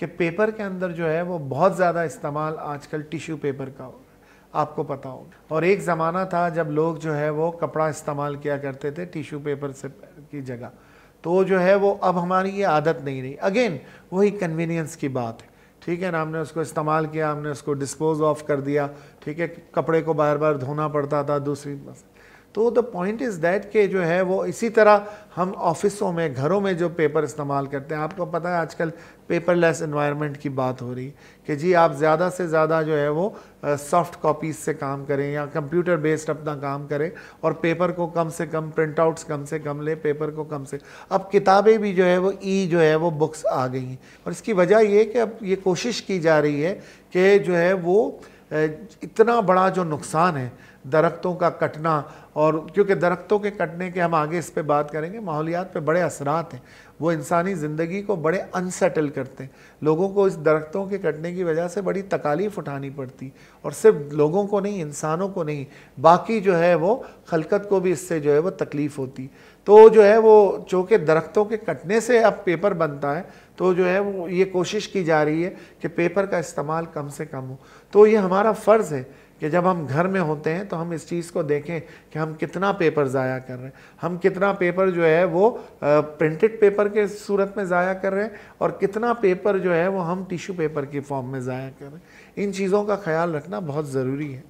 कि पेपर के अंदर जो है वो बहुत ज़्यादा इस्तेमाल आजकल टिश्यू पेपर का हो आपको पता होगा और एक ज़माना था जब लोग जो है वो कपड़ा इस्तेमाल किया करते थे टिश्यू पेपर से की जगह तो जो है वो अब हमारी ये आदत नहीं रही अगेन वही कन्वीनियंस की बात है ठीक है ना हमने उसको इस्तेमाल किया हमने उसको डिस्पोज ऑफ कर दिया ठीक है कपड़े को बार बार धोना पड़ता था दूसरी बस तो द पॉइंट इज़ दैट के जो है वो इसी तरह हम ऑफिसों में घरों में जो पेपर इस्तेमाल करते हैं आपको पता है आजकल पेपर लेस इन्वायरमेंट की बात हो रही कि जी आप ज़्यादा से ज़्यादा जो है वो सॉफ्ट कॉपीज़ से काम करें या कंप्यूटर बेस्ड अपना काम करें और पेपर को कम से कम प्रिंट आउट्स कम से कम लें पेपर को कम से अब किताबें भी जो है वो ई जो है वो बुक्स आ गई हैं और इसकी वजह ये कि अब ये कोशिश की जा रही है कि जो है वो इतना बड़ा जो नुकसान है दरख्तों का कटना और क्योंकि दरख्तों के कटने के हम आगे इस पर बात करेंगे माहौलियात पे बड़े असरात हैं वो इंसानी ज़िंदगी को बड़े अनसेटल करते हैं लोगों को इस दरख्तों के कटने की वजह से बड़ी तकालीफ उठानी पड़ती और सिर्फ लोगों को नहीं इंसानों को नहीं बाकी जो है वो खलकत को भी इससे जो है वो तकलीफ़ होती तो जो है वो चूँकि दरख्तों के कटने से अब पेपर बनता है तो जो है वो ये कोशिश की जा रही है कि पेपर का इस्तेमाल कम से कम हो तो ये हमारा फ़र्ज़ है कि जब हम घर में होते हैं तो हम इस चीज़ को देखें कि हम कितना पेपर ज़ाया कर रहे हैं हम कितना पेपर जो है वो प्रिंटेड पेपर के सूरत में ज़ाया कर रहे हैं और कितना पेपर जो है वो हम टिश्यू पेपर के फॉर्म में ज़ाया कर रहे हैं इन चीज़ों का ख्याल रखना बहुत ज़रूरी है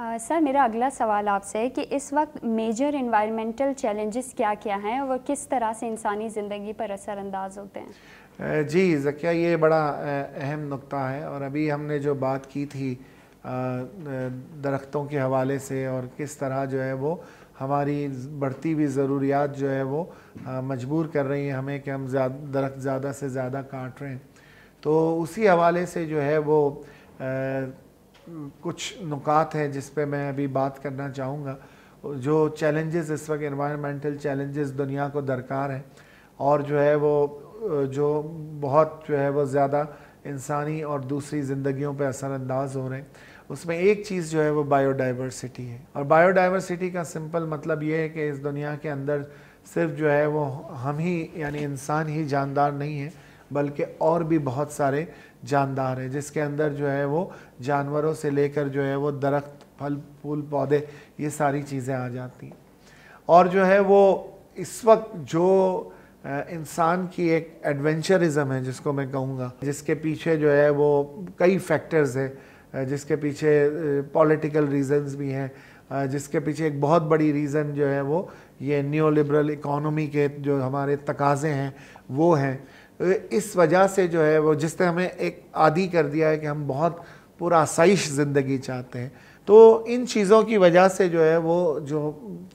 आ, सर मेरा अगला सवाल आपसे है कि इस वक्त मेजर इन्वायरमेंटल चैलेंजेस क्या क्या हैं और किस तरह से इंसानी ज़िंदगी पर असरानंदाज होते हैं जी जकिया ये बड़ा अहम नुकता है और अभी हमने जो बात की थी दरख्तों के हवाले से और किस तरह जो है वो हमारी बढ़ती हुई ज़रूरियात जो है वो मजबूर कर रही हैं हमें कि हम दरख्त ज़्यादा से ज़्यादा काट रहे हैं तो उसी हवाले से जो है वो आ, कुछ नुकात हैं जिस पर मैं अभी बात करना चाहूँगा जो चैलेंजेस इस वक्त इन्वायरमेंटल चैलेंजेस दुनिया को दरकार हैं और जो है वो जो बहुत जो है वो ज़्यादा इंसानी और दूसरी ज़िंदगियों पे असरानंदाज हो रहे हैं उसमें एक चीज़ जो है वो बायोडाइवर्सिटी है और बायोडाइवर्सिटी का सिंपल मतलब ये है कि इस दुनिया के अंदर सिर्फ जो है वो हम ही यानी इंसान ही जानदार नहीं है बल्कि और भी बहुत सारे जानदार हैं जिसके अंदर जो है वो जानवरों से लेकर जो है वो दरख्त फल फूल पौधे ये सारी चीज़ें आ जाती हैं और जो है वो इस वक्त जो इंसान की एक एडवेंचरिज्म है जिसको मैं कहूँगा जिसके पीछे जो है वो कई फैक्टर्स है जिसके पीछे पॉलिटिकल रीजंस भी हैं जिसके पीछे एक बहुत बड़ी रीज़न जो है वो ये न्यू लिबरल इकोनॉमी के जो हमारे तकाजे हैं वो हैं इस वजह से जो है वो जिसने हमें एक आदि कर दिया है कि हम बहुत पूरा आसाइश ज़िंदगी चाहते हैं तो इन चीज़ों की वजह से जो है वो जो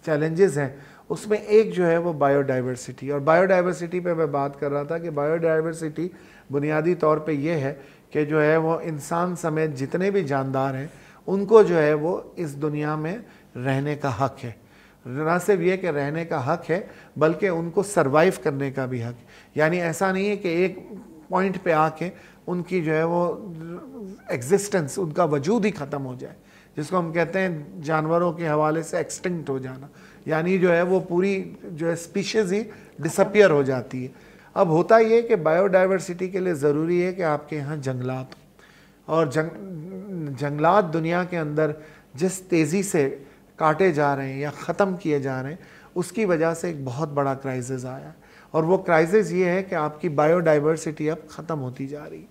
चैलेंजेस हैं उसमें एक जो है वो बायोडाइवर्सिटी और बायोडाइवर्सिटी पे मैं बात कर रहा था कि बायोडाइवर्सिटी बुनियादी तौर पे ये है कि जो है वो इंसान समेत जितने भी जानदार हैं उनको जो है वो इस दुनिया में रहने का हक है ना सिर्फ ये कि रहने का हक है बल्कि उनको सरवाइव करने का भी हक यानी ऐसा नहीं है कि एक पॉइंट पे आके उनकी जो है वो एग्जिस्टेंस उनका वजूद ही ख़त्म हो जाए जिसको हम कहते हैं जानवरों के हवाले से एक्सटिंक्ट हो जाना यानी जो है वो पूरी जो है स्पीशीज़ ही डिसपियर हो जाती है अब होता ये कि बायोडाइवर्सिटी के लिए ज़रूरी है कि आपके यहाँ जंगलात और जंग जंगलात दुनिया के अंदर जिस तेज़ी से काटे जा रहे हैं या ख़त्म किए जा रहे हैं उसकी वजह से एक बहुत बड़ा क्राइसिस आया और वो क्राइसिस ये है कि आपकी बायोडाइवर्सिटी अब ख़त्म होती जा रही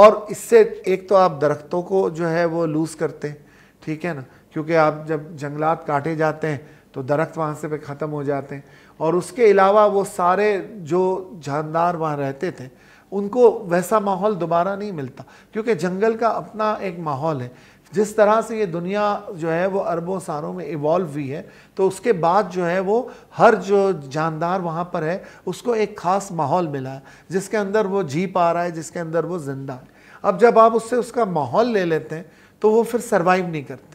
और इससे एक तो आप दरख्तों को जो है वो लूज़ करते हैं ठीक है ना क्योंकि आप जब जंगलात काटे जाते हैं तो दरख्त वहाँ से पे ख़त्म हो जाते हैं और उसके अलावा वो सारे जो जानदार वहाँ रहते थे उनको वैसा माहौल दोबारा नहीं मिलता क्योंकि जंगल का अपना एक माहौल है जिस तरह से ये दुनिया जो है वो अरबों सालों में इवॉल्व हुई है तो उसके बाद जो है वो हर जो जानदार वहाँ पर है उसको एक ख़ास माहौल मिला है जिसके अंदर वो जी पा रहा है जिसके अंदर वो ज़िंदा है अब जब आप उससे उसका माहौल ले लेते हैं तो वो फिर सर्वाइव नहीं करते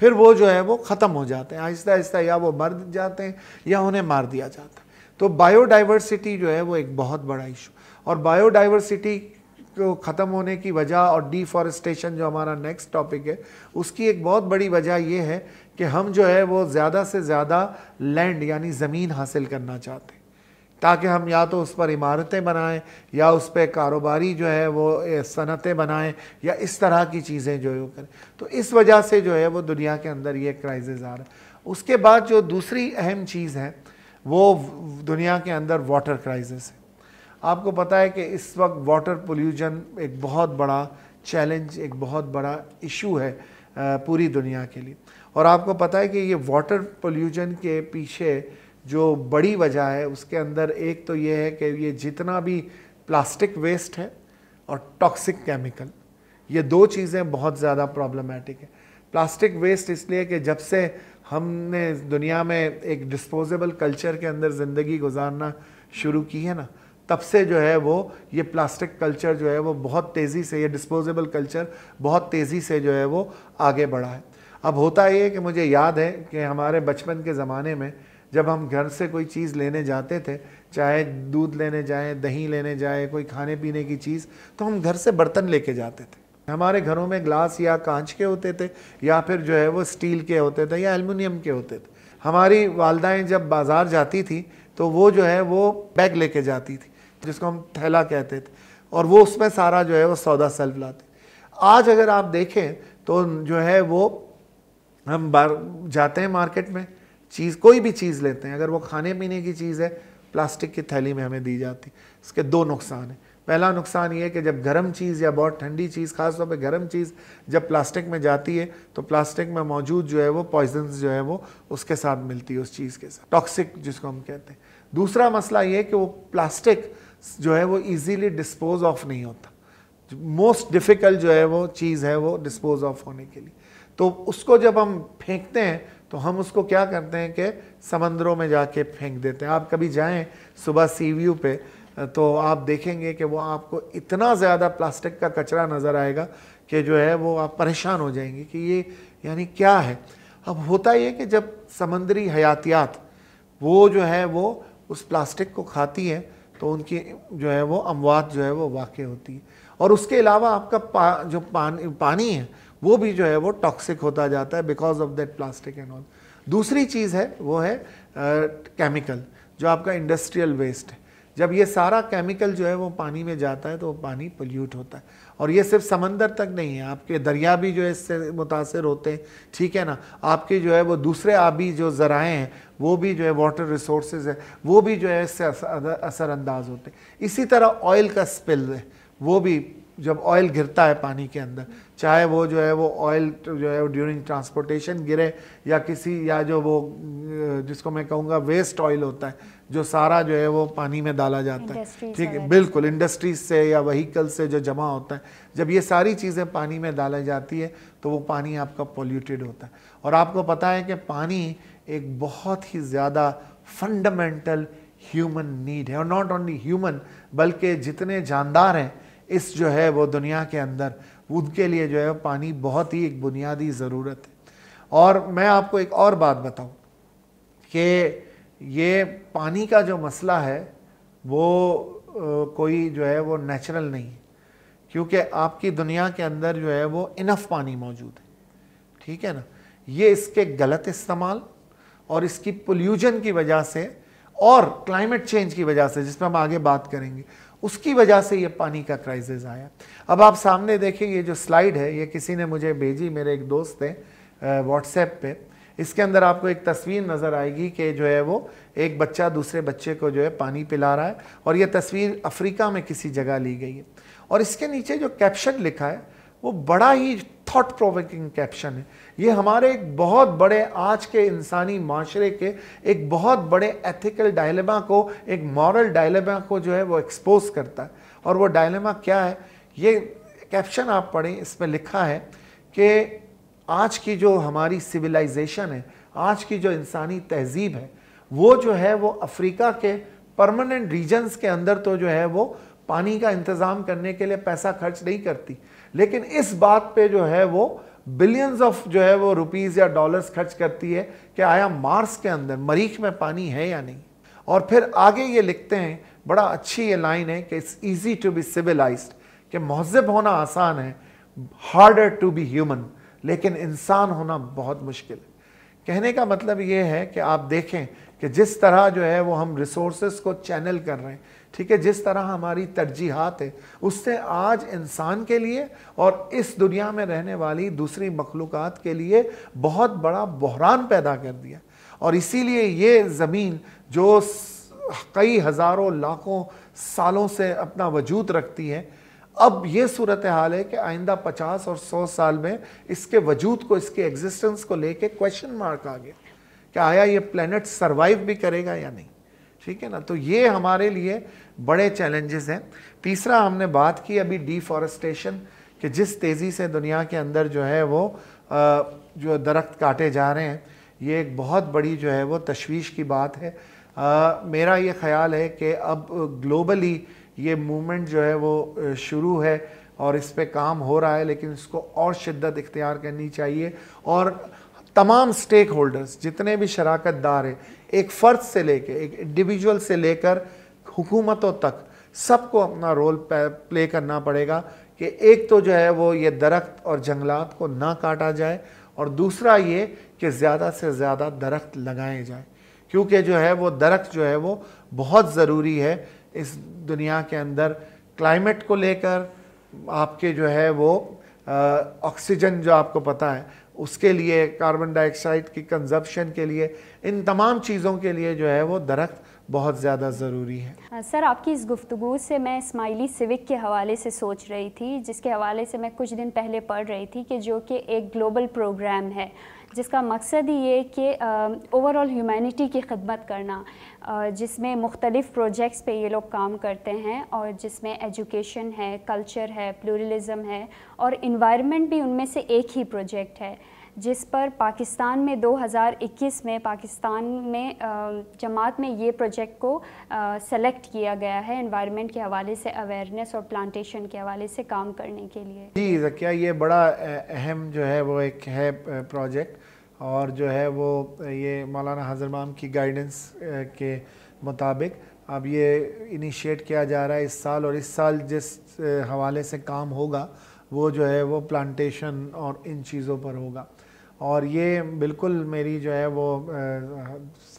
फिर वो जो है वो ख़त्म हो जाते हैं आहिस्ता आहिस्ता या वो मर जाते हैं या उन्हें मार दिया जाता है तो बायोडाइवर्सिटी जो है वो एक बहुत बड़ा इशू और बायोडाइवर्सिटी को ख़त्म होने की वजह और डिफॉरेस्टेशन जो हमारा नेक्स्ट टॉपिक है उसकी एक बहुत बड़ी वजह ये है कि हम जो है वो ज़्यादा से ज़्यादा लैंड यानी ज़मीन हासिल करना चाहते हैं ताकि हम या तो उस पर इमारतें बनाएं या उस पर कारोबारी जो है वो सनतें बनाएं या इस तरह की चीज़ें जो है करें तो इस वजह से जो है वो दुनिया के अंदर ये क्राइसिस आ रहा है उसके बाद जो दूसरी अहम चीज़ है वो दुनिया के अंदर वाटर क्राइसिस है आपको पता है कि इस वक्त वाटर पोल्यूजन एक बहुत बड़ा चैलेंज एक बहुत बड़ा इशू है पूरी दुनिया के लिए और आपको पता है कि ये वाटर पोल्यूजन के पीछे जो बड़ी वजह है उसके अंदर एक तो ये है कि ये जितना भी प्लास्टिक वेस्ट है और टॉक्सिक केमिकल ये दो चीज़ें बहुत ज़्यादा प्रॉब्लमेटिक है प्लास्टिक वेस्ट इसलिए कि जब से हमने दुनिया में एक डिस्पोजेबल कल्चर के अंदर ज़िंदगी गुजारना शुरू की है ना तब से जो है वो ये प्लास्टिक कल्चर जो है वो बहुत तेज़ी से ये डिस्पोजेबल कल्चर बहुत तेज़ी से जो है वो आगे बढ़ा है अब होता ये है कि मुझे याद है कि हमारे बचपन के ज़माने में जब हम घर से कोई चीज़ लेने जाते थे चाहे दूध लेने जाए दही लेने जाए कोई खाने पीने की चीज़ तो हम घर से बर्तन लेके जाते थे हमारे घरों में ग्लास या कांच के होते थे या फिर जो है वो स्टील के होते थे या एलमिनियम के होते थे हमारी वालदाएँ जब बाज़ार जाती थी तो वो जो है वो बैग लेके जाती थी जिसको हम थैला कहते थे और वो उसमें सारा जो है वो सौदा सेल्फ लाते आज अगर आप देखें तो जो है वो हम बार जाते हैं मार्केट में चीज़ कोई भी चीज़ लेते हैं अगर वो खाने पीने की चीज़ है प्लास्टिक की थैली में हमें दी जाती है इसके दो नुकसान हैं पहला नुकसान ये है कि जब गर्म चीज़ या बहुत ठंडी चीज़ खासतौर पर गर्म चीज़ जब प्लास्टिक में जाती है तो प्लास्टिक में मौजूद जो है वो पॉइजन जो है वो उसके साथ मिलती है उस चीज़ के साथ टॉक्सिक जिसको हम कहते हैं दूसरा मसला ये है कि वो प्लास्टिक जो है वो ईजीली डिस्पोज ऑफ नहीं होता मोस्ट डिफ़िकल्ट जो है वो चीज़ है वो डिस्पोज ऑफ होने के लिए तो उसको जब हम फेंकते हैं तो हम उसको क्या करते हैं कि समंदरों में जाके फेंक देते हैं आप कभी जाएं सुबह सी व्यू पे तो आप देखेंगे कि वो आपको इतना ज़्यादा प्लास्टिक का कचरा नज़र आएगा कि जो है वो आप परेशान हो जाएंगे कि ये यानी क्या है अब होता ये कि जब समंदरी हयातियात वो जो है वो उस प्लास्टिक को खाती है तो उनकी जो है वो अमवात जो है वो वाक़ होती है और उसके अलावा आपका पा, जो पान, पानी है वो भी जो है वो टॉक्सिक होता जाता है because of that plastic and all दूसरी चीज़ है वो है केमिकल जो आपका इंडस्ट्रियल वेस्ट है जब ये सारा केमिकल जो है वो पानी में जाता है तो वो पानी पोल्यूट होता है और ये सिर्फ समंदर तक नहीं है आपके दरिया भी जो है इससे मुतासर होते हैं ठीक है ना आपके जो है वो दूसरे आबी जो ज़राए हैं वो भी जो है वाटर रिसोर्स है वो भी जो है इससे असरअंदाज होते हैं इसी तरह ऑयल का स्पिल है वो भी जब ऑयल गिरता है पानी के अंदर चाहे वो जो है वो ऑयल जो है वो ड्यूरिंग ट्रांसपोर्टेशन गिरे या किसी या जो वो जिसको मैं कहूँगा वेस्ट ऑयल होता है जो सारा जो है वो पानी में डाला जाता है ठीक है बिल्कुल इंडस्ट्रीज से या वहीकल से जो जमा होता है जब ये सारी चीज़ें पानी में डाली जाती है तो वो पानी आपका पोल्यूटेड होता है और आपको पता है कि पानी एक बहुत ही ज़्यादा फंडामेंटल ह्यूमन नीड है और नॉट ओनली ह्यूमन बल्कि जितने जानदार हैं इस जो है वो दुनिया के अंदर उनके लिए जो है पानी बहुत ही एक बुनियादी ज़रूरत है और मैं आपको एक और बात बताऊं कि ये पानी का जो मसला है वो कोई जो है वो नेचुरल नहीं है क्योंकि आपकी दुनिया के अंदर जो है वो इनफ पानी मौजूद है ठीक है ना ये इसके गलत इस्तेमाल और इसकी पोल्यूजन की वजह से और क्लाइमेट चेंज की वजह से जिसमें हम आगे बात करेंगे उसकी वजह से ये पानी का क्राइसिस आया अब आप सामने देखिए ये जो स्लाइड है ये किसी ने मुझे भेजी मेरे एक दोस्त थे व्हाट्सएप पे इसके अंदर आपको एक तस्वीर नज़र आएगी कि जो है वो एक बच्चा दूसरे बच्चे को जो है पानी पिला रहा है और ये तस्वीर अफ्रीका में किसी जगह ली गई है और इसके नीचे जो कैप्शन लिखा है वो बड़ा ही थॉट प्रोवोकिंग कैप्शन है ये हमारे एक बहुत बड़े आज के इंसानी माशरे के एक बहुत बड़े एथिकल डायलेमा को एक मॉरल डायलेमा को जो है वो एक्सपोज करता है और वो डायलेमा क्या है ये कैप्शन आप पढ़ें इसमें लिखा है कि आज की जो हमारी सिविलाइजेशन है आज की जो इंसानी तहजीब है वो जो है वो अफ्रीका के परमानेंट रीजन्स के अंदर तो जो है वो पानी का इंतज़ाम करने के लिए पैसा खर्च नहीं करती लेकिन इस बात पे जो है वो बिलियंस ऑफ जो है वो रुपीस या डॉलर्स खर्च करती है कि आया मार्स के अंदर मरीख में पानी है या नहीं और फिर आगे ये लिखते हैं बड़ा अच्छी ये लाइन है कि it's easy to be civilised कि महजब होना आसान है हार्डर टू बी ह्यूमन लेकिन इंसान होना बहुत मुश्किल है कहने का मतलब ये है कि आप देखें कि जिस तरह जो है वो हम रिसोर्स को चैनल कर रहे हैं ठीक है जिस तरह हमारी तरजीहत है उससे आज इंसान के लिए और इस दुनिया में रहने वाली दूसरी मखलूक के लिए बहुत बड़ा बहरान पैदा कर दिया और इसीलिए ये ज़मीन जो कई हज़ारों लाखों सालों से अपना वजूद रखती है अब ये सूरत हाल है कि आइंदा पचास और सौ साल में इसके वजूद को इसके एग्जिस्टेंस को लेके क्वेश्चन मार्क आ गया कि आया ये प्लेनेट सरवाइव भी करेगा या नहीं ठीक है ना तो ये हमारे लिए बड़े चैलेंजेस हैं तीसरा हमने बात की अभी डिफॉरेस्टेशन कि जिस तेज़ी से दुनिया के अंदर जो है वो जो दरख्त काटे जा रहे हैं ये एक बहुत बड़ी जो है वो तशवीश की बात है आ, मेरा ये ख्याल है कि अब ग्लोबली ये मूवमेंट जो है वो शुरू है और इस पर काम हो रहा है लेकिन इसको और शिद्दत इख्तियार करनी चाहिए और तमाम स्टेक होल्डर्स जितने भी शराकत दार हैं एक फ़र्द से लेकर एक इंडिविजुअल से लेकर हुकूमतों तक सबको अपना रोल प्ले करना पड़ेगा कि एक तो जो है वो ये दरख्त और जंगलात को ना काटा जाए और दूसरा ये कि ज़्यादा से ज़्यादा दरख्त लगाए जाए क्योंकि जो है वो दरख्त जो है वो बहुत ज़रूरी है इस दुनिया के अंदर क्लाइमेट को लेकर आपके जो है वो ऑक्सीजन जो आपको पता है उसके लिए कार्बन डाइऑक्साइड की कंजप्शन के लिए इन तमाम चीज़ों के लिए जो है वो दरख्त बहुत ज़्यादा ज़रूरी है आ, सर आपकी इस गुफ्तु से मैं इस्माइली सिविक के हवाले से सोच रही थी जिसके हवाले से मैं कुछ दिन पहले पढ़ रही थी कि जो कि एक ग्लोबल प्रोग्राम है जिसका मकसद ही ये कि ओवरऑल ह्यूमैनिटी की खदमत करना जिसमें मुख्तलिफ़ प्रोजेक्ट्स पे ये लोग काम करते हैं और जिसमें एजुकेशन है कल्चर है प्लूरलिज़म है और इन्वायरमेंट भी उनमें से एक ही प्रोजेक्ट है जिस पर पाकिस्तान में 2021 में पाकिस्तान में जमात में ये प्रोजेक्ट को सेलेक्ट किया गया है इन्वायरमेंट के हवाले से अवेयरनेस और प्लांटेशन के हवाले से काम करने के लिए जी क्या ये बड़ा अहम जो है वो एक है प्रोजेक्ट और जो है वो ये मौलाना हजरमाम की गाइडेंस के मुताबिक अब ये इनिशिएट किया जा रहा है इस साल और इस साल जिस हवाले से काम होगा वो जो है वो प्लांटेशन और इन चीज़ों पर होगा और ये बिल्कुल मेरी जो है वो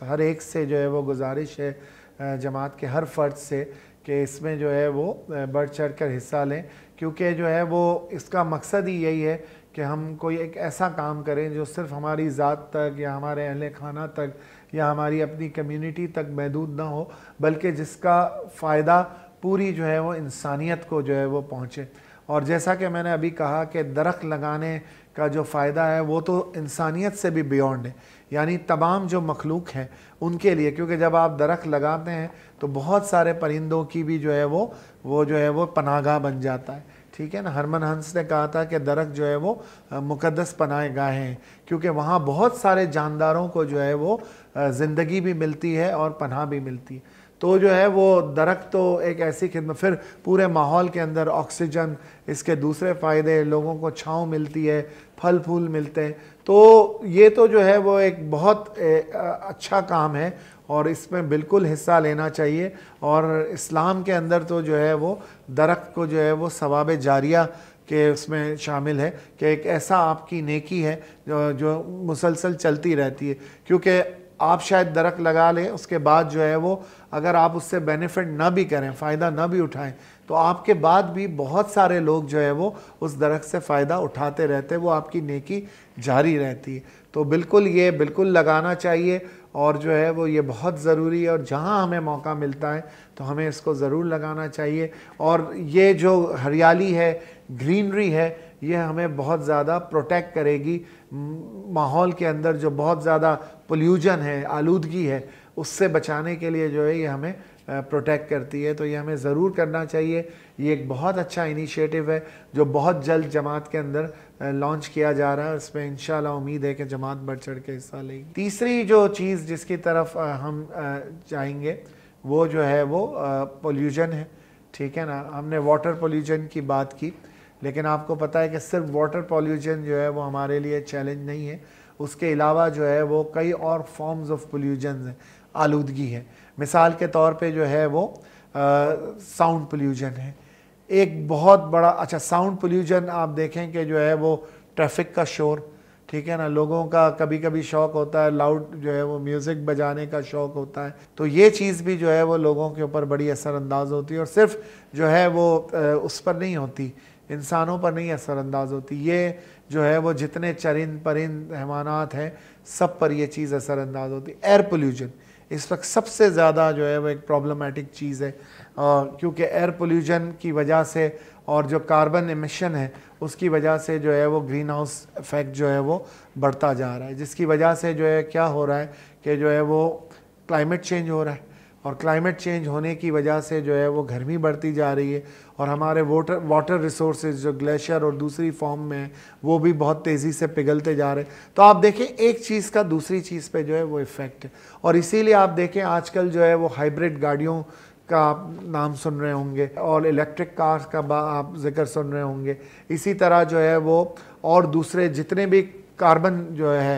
हर एक से जो है वो गुजारिश है जमात के हर फर्द से कि इसमें जो है वो बढ़ चढ़ कर हिस्सा लें क्योंकि जो है वो इसका मकसद ही यही है कि हम कोई एक ऐसा काम करें जो सिर्फ हमारी ज़ात तक या हमारे अहल खाना तक या हमारी अपनी कम्युनिटी तक महदूद ना हो बल्कि जिसका फ़ायदा पूरी जो है वो इंसानियत को जो है वो पहुँचे और जैसा कि मैंने अभी कहा कि दरख्त लगाने का जो फ़ायदा है वो तो इंसानियत से भी बियॉन्ड है यानी तमाम जो मखलूक हैं उनके लिए क्योंकि जब आप दरख्त लगाते हैं तो बहुत सारे परिंदों की भी जो है वो वो जो है वो पनागा बन जाता है ठीक है ना हरमन हंस ने कहा था कि दरख जो है वो मुकदस पनाए गए हैं क्योंकि वहाँ बहुत सारे जानदारों को जो है वो ज़िंदगी भी मिलती है और पनाह भी मिलती है तो जो है वो दरख तो एक ऐसी खिदमत फिर पूरे माहौल के अंदर ऑक्सीजन इसके दूसरे फ़ायदे लोगों को छाँव मिलती है फल फूल मिलते हैं तो ये तो जो है वो एक बहुत अच्छा काम है और इसमें बिल्कुल हिस्सा लेना चाहिए और इस्लाम के अंदर तो जो है वो दरख्त को जो है वो सवाब जारिया के उसमें शामिल है कि एक ऐसा आपकी नेकी है जो जो मुसलसल चलती रहती है क्योंकि आप शायद दरख्त लगा लें उसके बाद जो है वो अगर आप उससे बेनिफिट ना भी करें फ़ायदा ना भी उठाएं तो आपके बाद भी बहुत सारे लोग जो है वो उस दरख्त से फ़ायदा उठाते रहते हैं वो आपकी नेकी जारी रहती है तो बिल्कुल ये बिल्कुल लगाना चाहिए और जो है वो ये बहुत ज़रूरी है और जहाँ हमें मौका मिलता है तो हमें इसको ज़रूर लगाना चाहिए और ये जो हरियाली है ग्रीनरी है ये हमें बहुत ज़्यादा प्रोटेक्ट करेगी माहौल के अंदर जो बहुत ज़्यादा पोल्यूजन है आलूदगी है उससे बचाने के लिए जो है ये हमें प्रोटेक्ट करती है तो ये हमें ज़रूर करना चाहिए ये एक बहुत अच्छा इनिशिएटिव है जो बहुत जल्द जमात के अंदर लॉन्च किया जा रहा है पर इनशाला उम्मीद है कि जमात बढ़ चढ़ के हिस्सा लेगी तीसरी जो चीज़ जिसकी तरफ हम चाहेंगे वो जो है वो पोल्यूशन है ठीक है ना हमने वाटर पोल्यूशन की बात की लेकिन आपको पता है कि सिर्फ वाटर पोल्यूशन जो है वो हमारे लिए चैलेंज नहीं है उसके अलावा जो है वो कई और फॉर्म्स ऑफ पोल्यूशन हैं आलूदगी है मिसाल के तौर पे जो है वो साउंड पोल्यूशन है एक बहुत बड़ा अच्छा साउंड पोल्यूशन आप देखें कि जो है वो ट्रैफिक का शोर ठीक है ना लोगों का कभी कभी शौक होता है लाउड जो है वो म्यूज़िक बजाने का शौक होता है तो ये चीज़ भी जो है वो लोगों के ऊपर बड़ी असरअंदाज होती है और सिर्फ जो है वो उस पर नहीं होती इंसानों पर नहीं असरअंदाज होती ये जो है वो जितने चरिंद परिंद हैवानात हैं सब पर ये चीज़ असरअंदाज होती है एयर पोल्यूशन इस वक्त सबसे ज़्यादा जो है वो एक प्रॉब्लमेटिक चीज़ है क्योंकि एयर पोल्यूशन की वजह से और जो कार्बन एमिशन है उसकी वजह से जो है वो ग्रीन हाउस इफेक्ट जो है वो बढ़ता जा रहा है जिसकी वजह से जो है क्या हो रहा है कि जो है वो क्लाइमेट चेंज हो रहा है और क्लाइमेट चेंज होने की वजह से जो है वो गर्मी बढ़ती जा रही है और हमारे वाटर वाटर रिसोर्स जो ग्लेशियर और दूसरी फॉर्म में है वो भी बहुत तेज़ी से पिघलते जा रहे हैं तो आप देखें एक चीज़ का दूसरी चीज़ पे जो है वो इफ़ेक्ट है और इसीलिए आप देखें आजकल जो है वो हाइब्रिड गाड़ियों का आप नाम सुन रहे होंगे और इलेक्ट्रिक कार्स का आप जिक्र सुन रहे होंगे इसी तरह जो है वो और दूसरे जितने भी कार्बन जो है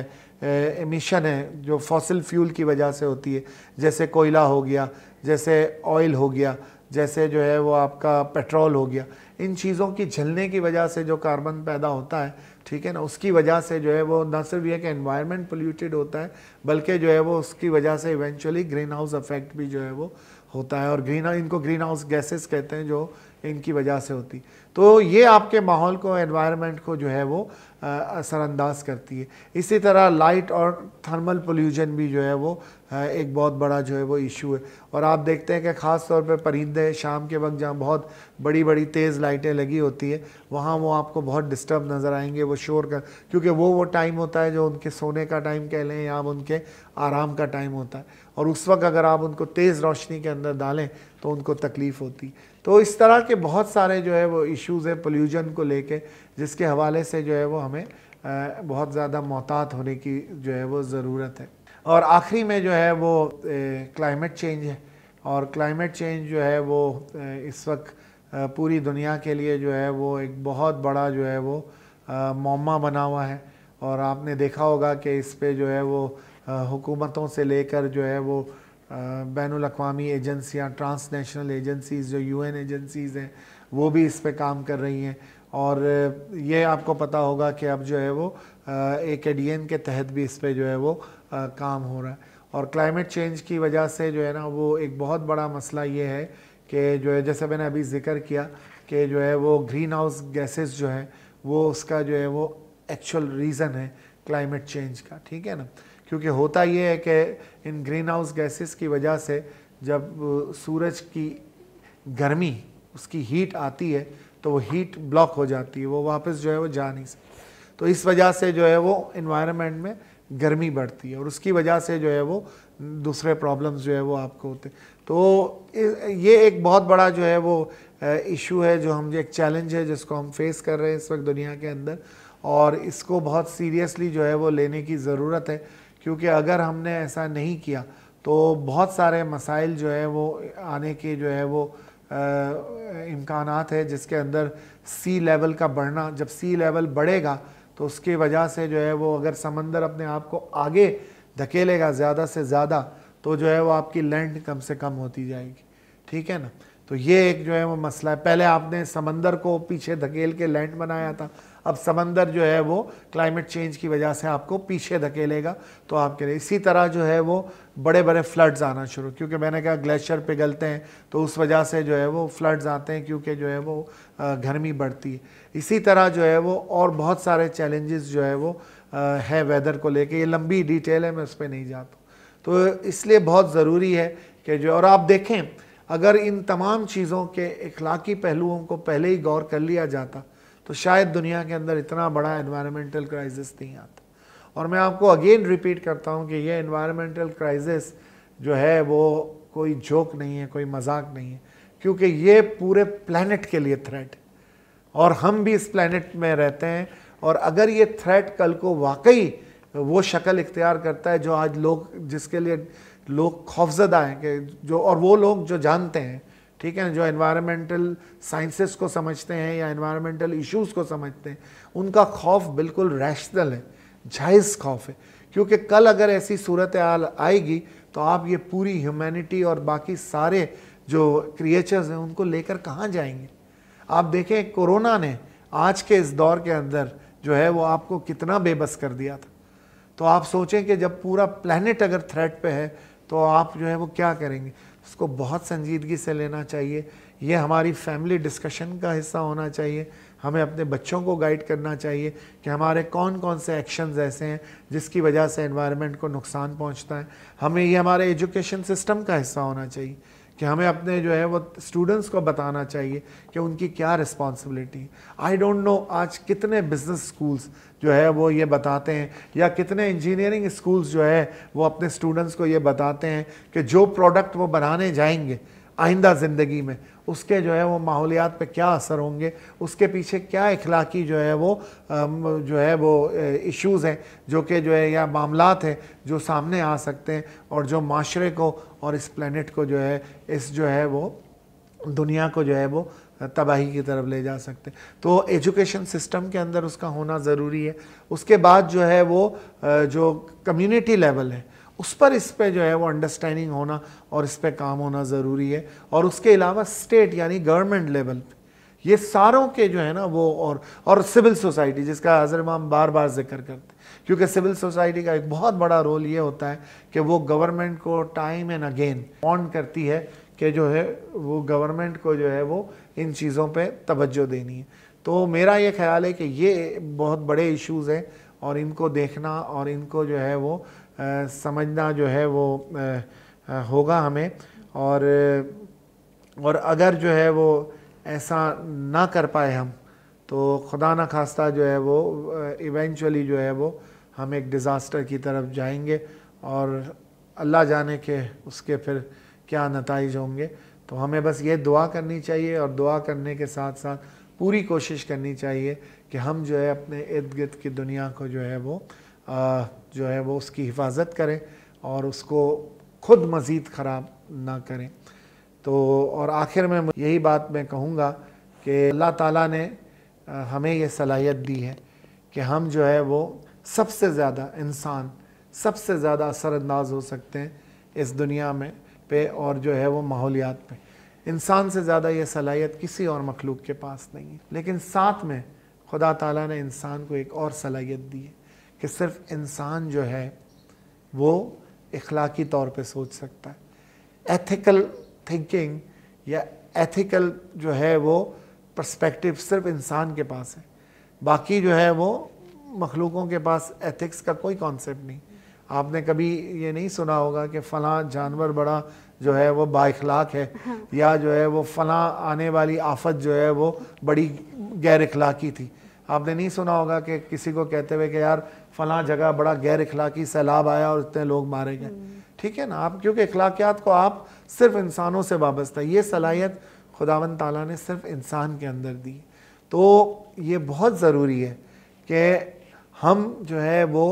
एमिशन है जो फॉसिल फ्यूल की वजह से होती है जैसे कोयला हो गया जैसे ऑयल हो गया जैसे जो है वो आपका पेट्रोल हो गया इन चीज़ों की झलने की वजह से जो कार्बन पैदा होता है ठीक है ना उसकी वजह से जो है वो न सिर्फ ये कि एनवायरनमेंट पोल्यूटेड होता है बल्कि जो है वो उसकी वजह से इवेंचुअली ग्रीन हाउस अफेक्ट भी जो है वो होता है और ग्रीन इनको ग्रीन हाउस गैसेस कहते हैं जो इनकी वजह से होती तो ये आपके माहौल को एनवायरनमेंट को जो है वो असरअंदाज करती है इसी तरह लाइट और थर्मल पोल्यूशन भी जो है वो एक बहुत बड़ा जो है वो इशू है और आप देखते हैं कि ख़ास तौर पे परिंदे शाम के वक्त जहाँ बहुत बड़ी बड़ी तेज़ लाइटें लगी होती है वहाँ वो आपको बहुत डिस्टर्ब नज़र आएंगे वो शोर कर क्योंकि वो वो टाइम होता है जो उनके सोने का टाइम कह लें या उनके आराम का टाइम होता है और उस वक्त अगर आप उनको तेज़ रोशनी के अंदर डालें तो उनको तकलीफ़ होती तो इस तरह के बहुत सारे जो है वो इश्यूज़ हैं पोल्यूजन को लेके जिसके हवाले से जो है वो हमें बहुत ज़्यादा मोहतात होने की जो है वो ज़रूरत है और आखिरी में जो है वो क्लाइमेट चेंज है और क्लाइमेट चेंज जो है वो इस वक्त पूरी दुनिया के लिए जो है वो एक बहुत बड़ा जो है वो मौमा बना हुआ है और आपने देखा होगा कि इस पर जो है वो हुकूमतों से लेकर जो है वो बैन अवी एजेंसियाँ ट्रांसनेशनल एजेंसीज़ जो यूएन एजेंसीज़ हैं वो भी इस पर काम कर रही हैं और ये आपको पता होगा कि अब जो है वो एक एडीएन के तहत भी इस पर जो है वो आ, काम हो रहा है और क्लाइमेट चेंज की वजह से जो है ना वो एक बहुत बड़ा मसला ये है कि जो है जैसे मैंने अभी ज़िक्र किया कि जो है वो ग्रीन हाउस गैसेस जो हैं वो उसका जो है वो एक्चुअल रीज़न है क्लाइमेट चेंज का ठीक है ना क्योंकि होता ये है कि इन ग्रीन हाउस गैसेस की वजह से जब सूरज की गर्मी उसकी हीट आती है तो वो हीट ब्लॉक हो जाती है वो वापस जो है वो जा नहीं सकती तो इस वजह से जो है वो इन्वायरमेंट में गर्मी बढ़ती है और उसकी वजह से जो है वो दूसरे प्रॉब्लम्स जो है वो आपको होते तो ये एक बहुत बड़ा जो है वो इशू है जो हम एक चैलेंज है जिसको हम फेस कर रहे हैं इस वक्त दुनिया के अंदर और इसको बहुत सीरियसली जो है वो लेने की ज़रूरत है क्योंकि अगर हमने ऐसा नहीं किया तो बहुत सारे मसाइल जो है वो आने के जो है वो इम्कान है जिसके अंदर सी लेवल का बढ़ना जब सी लेवल बढ़ेगा तो उसकी वजह से जो है वो अगर समंदर अपने आप को आगे धकेलेगा ज़्यादा से ज़्यादा तो जो है वो आपकी लैंड कम से कम होती जाएगी ठीक है ना तो ये एक जो है वो मसला है पहले आपने समंदर को पीछे धकेल के लैंड बनाया था अब समंदर जो है वो क्लाइमेट चेंज की वजह से आपको पीछे धकेलेगा तो आपके लिए इसी तरह जो है वो बड़े बड़े फ्लड्स आना शुरू क्योंकि मैंने कहा ग्लेशियर पिघलते हैं तो उस वजह से जो है वो फ्लड्स आते हैं क्योंकि जो है वो गर्मी बढ़ती है इसी तरह जो है वो और बहुत सारे चैलेंजेस जो है वो है वेदर को लेके ये लंबी डिटेल है मैं उस पर नहीं जाता तो इसलिए बहुत ज़रूरी है कि जो और आप देखें अगर इन तमाम चीज़ों के इखलाकी पहलुओं को पहले ही गौर कर लिया जाता तो शायद दुनिया के अंदर इतना बड़ा इन्वायरमेंटल क्राइसिस नहीं आता और मैं आपको अगेन रिपीट करता हूँ कि ये इन्वायरमेंटल क्राइसिस जो है वो कोई जोक नहीं है कोई मजाक नहीं है क्योंकि ये पूरे प्लानट के लिए थ्रेट और हम भी इस प्लानट में रहते हैं और अगर ये थ्रेट कल को वाकई वो शक्ल इख्तियार करता है जो आज लोग जिसके लिए लोग खौफजदा हैं कि जो और वो लोग जो जानते हैं ठीक है ना जो इन्वायरमेंटल साइंसेस को समझते हैं या इन्वायरमेंटल इश्यूज को समझते हैं उनका खौफ बिल्कुल रैशनल है जायज़ खौफ है क्योंकि कल अगर ऐसी सूरत हाल आएगी तो आप ये पूरी ह्यूमैनिटी और बाकी सारे जो क्रिएचर्स हैं उनको लेकर कहाँ जाएंगे आप देखें कोरोना ने आज के इस दौर के अंदर जो है वो आपको कितना बेबस कर दिया था तो आप सोचें कि जब पूरा प्लानट अगर थ्रेट पे है तो आप जो है वो क्या करेंगे उसको बहुत संजीदगी से लेना चाहिए ये हमारी फैमिली डिस्कशन का हिस्सा होना चाहिए हमें अपने बच्चों को गाइड करना चाहिए कि हमारे कौन कौन से एक्शंस ऐसे हैं जिसकी वजह से एनवायरनमेंट को नुकसान पहुंचता है हमें ये हमारे एजुकेशन सिस्टम का हिस्सा होना चाहिए कि हमें अपने जो है वो स्टूडेंट्स को बताना चाहिए कि उनकी क्या रिस्पॉन्सिबिलिटी है आई डोंट नो आज कितने बिजनेस स्कूल्स जो है वो ये बताते हैं या कितने इंजीनियरिंग स्कूल्स जो है वो अपने स्टूडेंट्स को ये बताते हैं कि जो प्रोडक्ट वो बनाने जाएंगे आइंदा ज़िंदगी में उसके जो है वो माहौलियात पे क्या असर होंगे उसके पीछे क्या इखलाकी जो है वो जो है वो इश्यूज़ हैं जो कि जो है या मामला हैं जो सामने आ सकते हैं और जो माशरे को और इस प्लानट को जो है इस जो है वो दुनिया को जो है वो तबाही की तरफ ले जा सकते तो एजुकेशन सिस्टम के अंदर उसका होना ज़रूरी है उसके बाद जो है वो जो कम्युनिटी लेवल है उस पर इस पर जो है वो अंडरस्टैंडिंग होना और इस पर काम होना ज़रूरी है और उसके अलावा स्टेट यानी गवर्नमेंट लेवल ये सारों के जो है ना वो और और सिविल सोसाइटी जिसका हजर इमाम बार बार जिक्र करते हैं क्योंकि सिविल सोसाइटी का एक बहुत बड़ा रोल ये होता है कि वो गवर्नमेंट को टाइम एंड अगेन ऑन करती है कि जो है वो गवर्नमेंट को जो है वो इन चीज़ों पर तवज्जो देनी है तो मेरा ये ख्याल है कि ये बहुत बड़े इश्यूज़ हैं और इनको देखना और इनको जो है वो समझना जो है वो होगा हमें और और अगर जो है वो ऐसा ना कर पाए हम तो खुदा न खास्ता जो है वो इवेंचुअली जो है वो हम एक डिज़ास्टर की तरफ जाएंगे और अल्लाह जाने के उसके फिर क्या नतज होंगे तो हमें बस ये दुआ करनी चाहिए और दुआ करने के साथ साथ पूरी कोशिश करनी चाहिए कि हम जो है अपने इर्द गिर्द की दुनिया को जो है वो आ, जो है वो उसकी हिफाजत करें और उसको खुद मज़ीद ख़राब ना करें तो और आखिर में यही बात मैं कहूँगा कि अल्लाह ताला ने हमें ये सलाहियत दी है कि हम जो है वो सबसे ज़्यादा इंसान सबसे ज़्यादा असरानंदाज हो सकते हैं इस दुनिया में पे और जो है वो माहौलियात पे इंसान से ज़्यादा ये सलाहियत किसी और मखलूक के पास नहीं है लेकिन साथ में खुदा ताला ने इंसान को एक और सलाहियत दी है कि सिर्फ इंसान जो है वो इखलाकी तौर पे सोच सकता है एथिकल थिंकिंग या एथिकल जो है वो पर्सपेक्टिव सिर्फ इंसान के पास है बाकी जो है वो मखलूकों के पास एथिक्स का कोई कॉन्सेप्ट नहीं आपने कभी ये नहीं सुना होगा कि फ़लाँ जानवर बड़ा जो है वो बाखलाक है या जो है वो फ़लाँ आने वाली आफत जो है वो बड़ी गैर अखलाकी थी आपने नहीं सुना होगा कि किसी को कहते हुए कि यार फला जगह बड़ा गैर अखलाक़ी सैलाब आया और इतने लोग मारे गए ठीक है ना आप क्योंकि अखलाकियात को आप सिर्फ इंसानों से वाबस्ता ये सलाहियत खुदावन ताला ने सिर्फ इंसान के अंदर दी तो ये बहुत ज़रूरी है कि हम जो है वो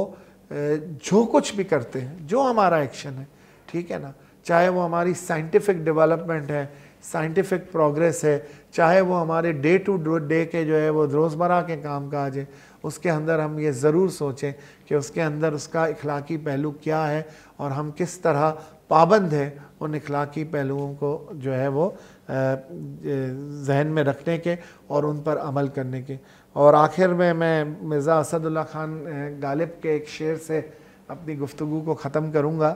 जो कुछ भी करते हैं जो हमारा एक्शन है ठीक है ना चाहे वो हमारी साइंटिफिक डेवलपमेंट है साइंटिफिक प्रोग्रेस है चाहे वो हमारे डे टू डे के जो है वो रोज़मर्रा के काम काज है उसके अंदर हम ये ज़रूर सोचें कि उसके अंदर उसका इखलाकी पहलू क्या है और हम किस तरह पाबंद हैं उन इखलाकी पहलुओं को जो है वो जहन में रखने के और उन पर अमल करने के और आखिर में मैं मिर्ज़ा असदुल्ला ख़ान गालिब के एक शेर से अपनी गुफ्तु को ख़त्म करूँगा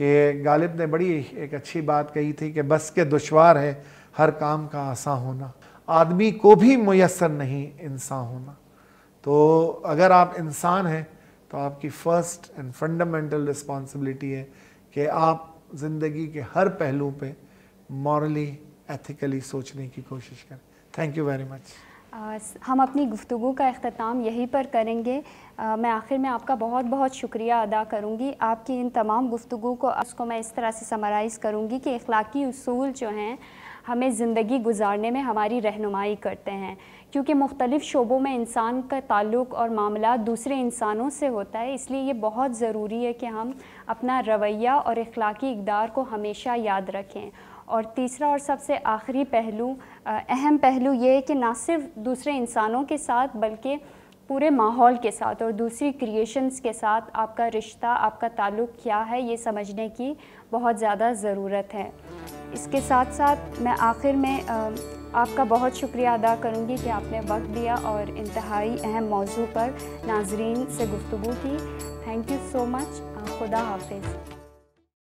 कि गालिब ने बड़ी एक अच्छी बात कही थी कि बस के दुशवार है हर काम का आसान होना आदमी को भी मैसर नहीं इंसान होना तो अगर आप इंसान हैं तो आपकी फर्स्ट एंड फंडामेंटल रिस्पॉन्सिबिलिटी है कि आप ज़िंदगी के हर पहलू पे मॉरली एथिकली सोचने की कोशिश करें थैंक यू वेरी मच हम अपनी गुफ्तु का अख्ताम यहीं पर करेंगे आ, मैं आखिर में आपका बहुत बहुत शुक्रिया अदा करूँगी आपकी इन तमाम गुफ्तु को उसको मैं इस तरह से समराइज़ करूँगी कि अखलाकी असूल जो हैं हमें ज़िंदगी गुजारने में हमारी रहनुमाई करते हैं क्योंकि मुख्तलिफ़ शोबों में इंसान का ताल्लुक और मामला दूसरे इंसानों से होता है इसलिए ये बहुत ज़रूरी है कि हम अपना रवैया और अखलाकी इकदार को हमेशा याद रखें और तीसरा और सबसे आखिरी पहलू अहम पहलू ये है कि ना सिर्फ दूसरे इंसानों के साथ बल्कि पूरे माहौल के साथ और दूसरी क्रिएशंस के साथ आपका रिश्ता आपका ताल्लुक क्या है ये समझने की बहुत ज़्यादा ज़रूरत है इसके साथ साथ मैं आखिर में आपका बहुत शुक्रिया अदा करूँगी कि आपने वक्त दिया और इंतहाई अहम मौजू पर नाजरीन से गुफ्तु की थैंक यू सो मच खुदा हाफिज़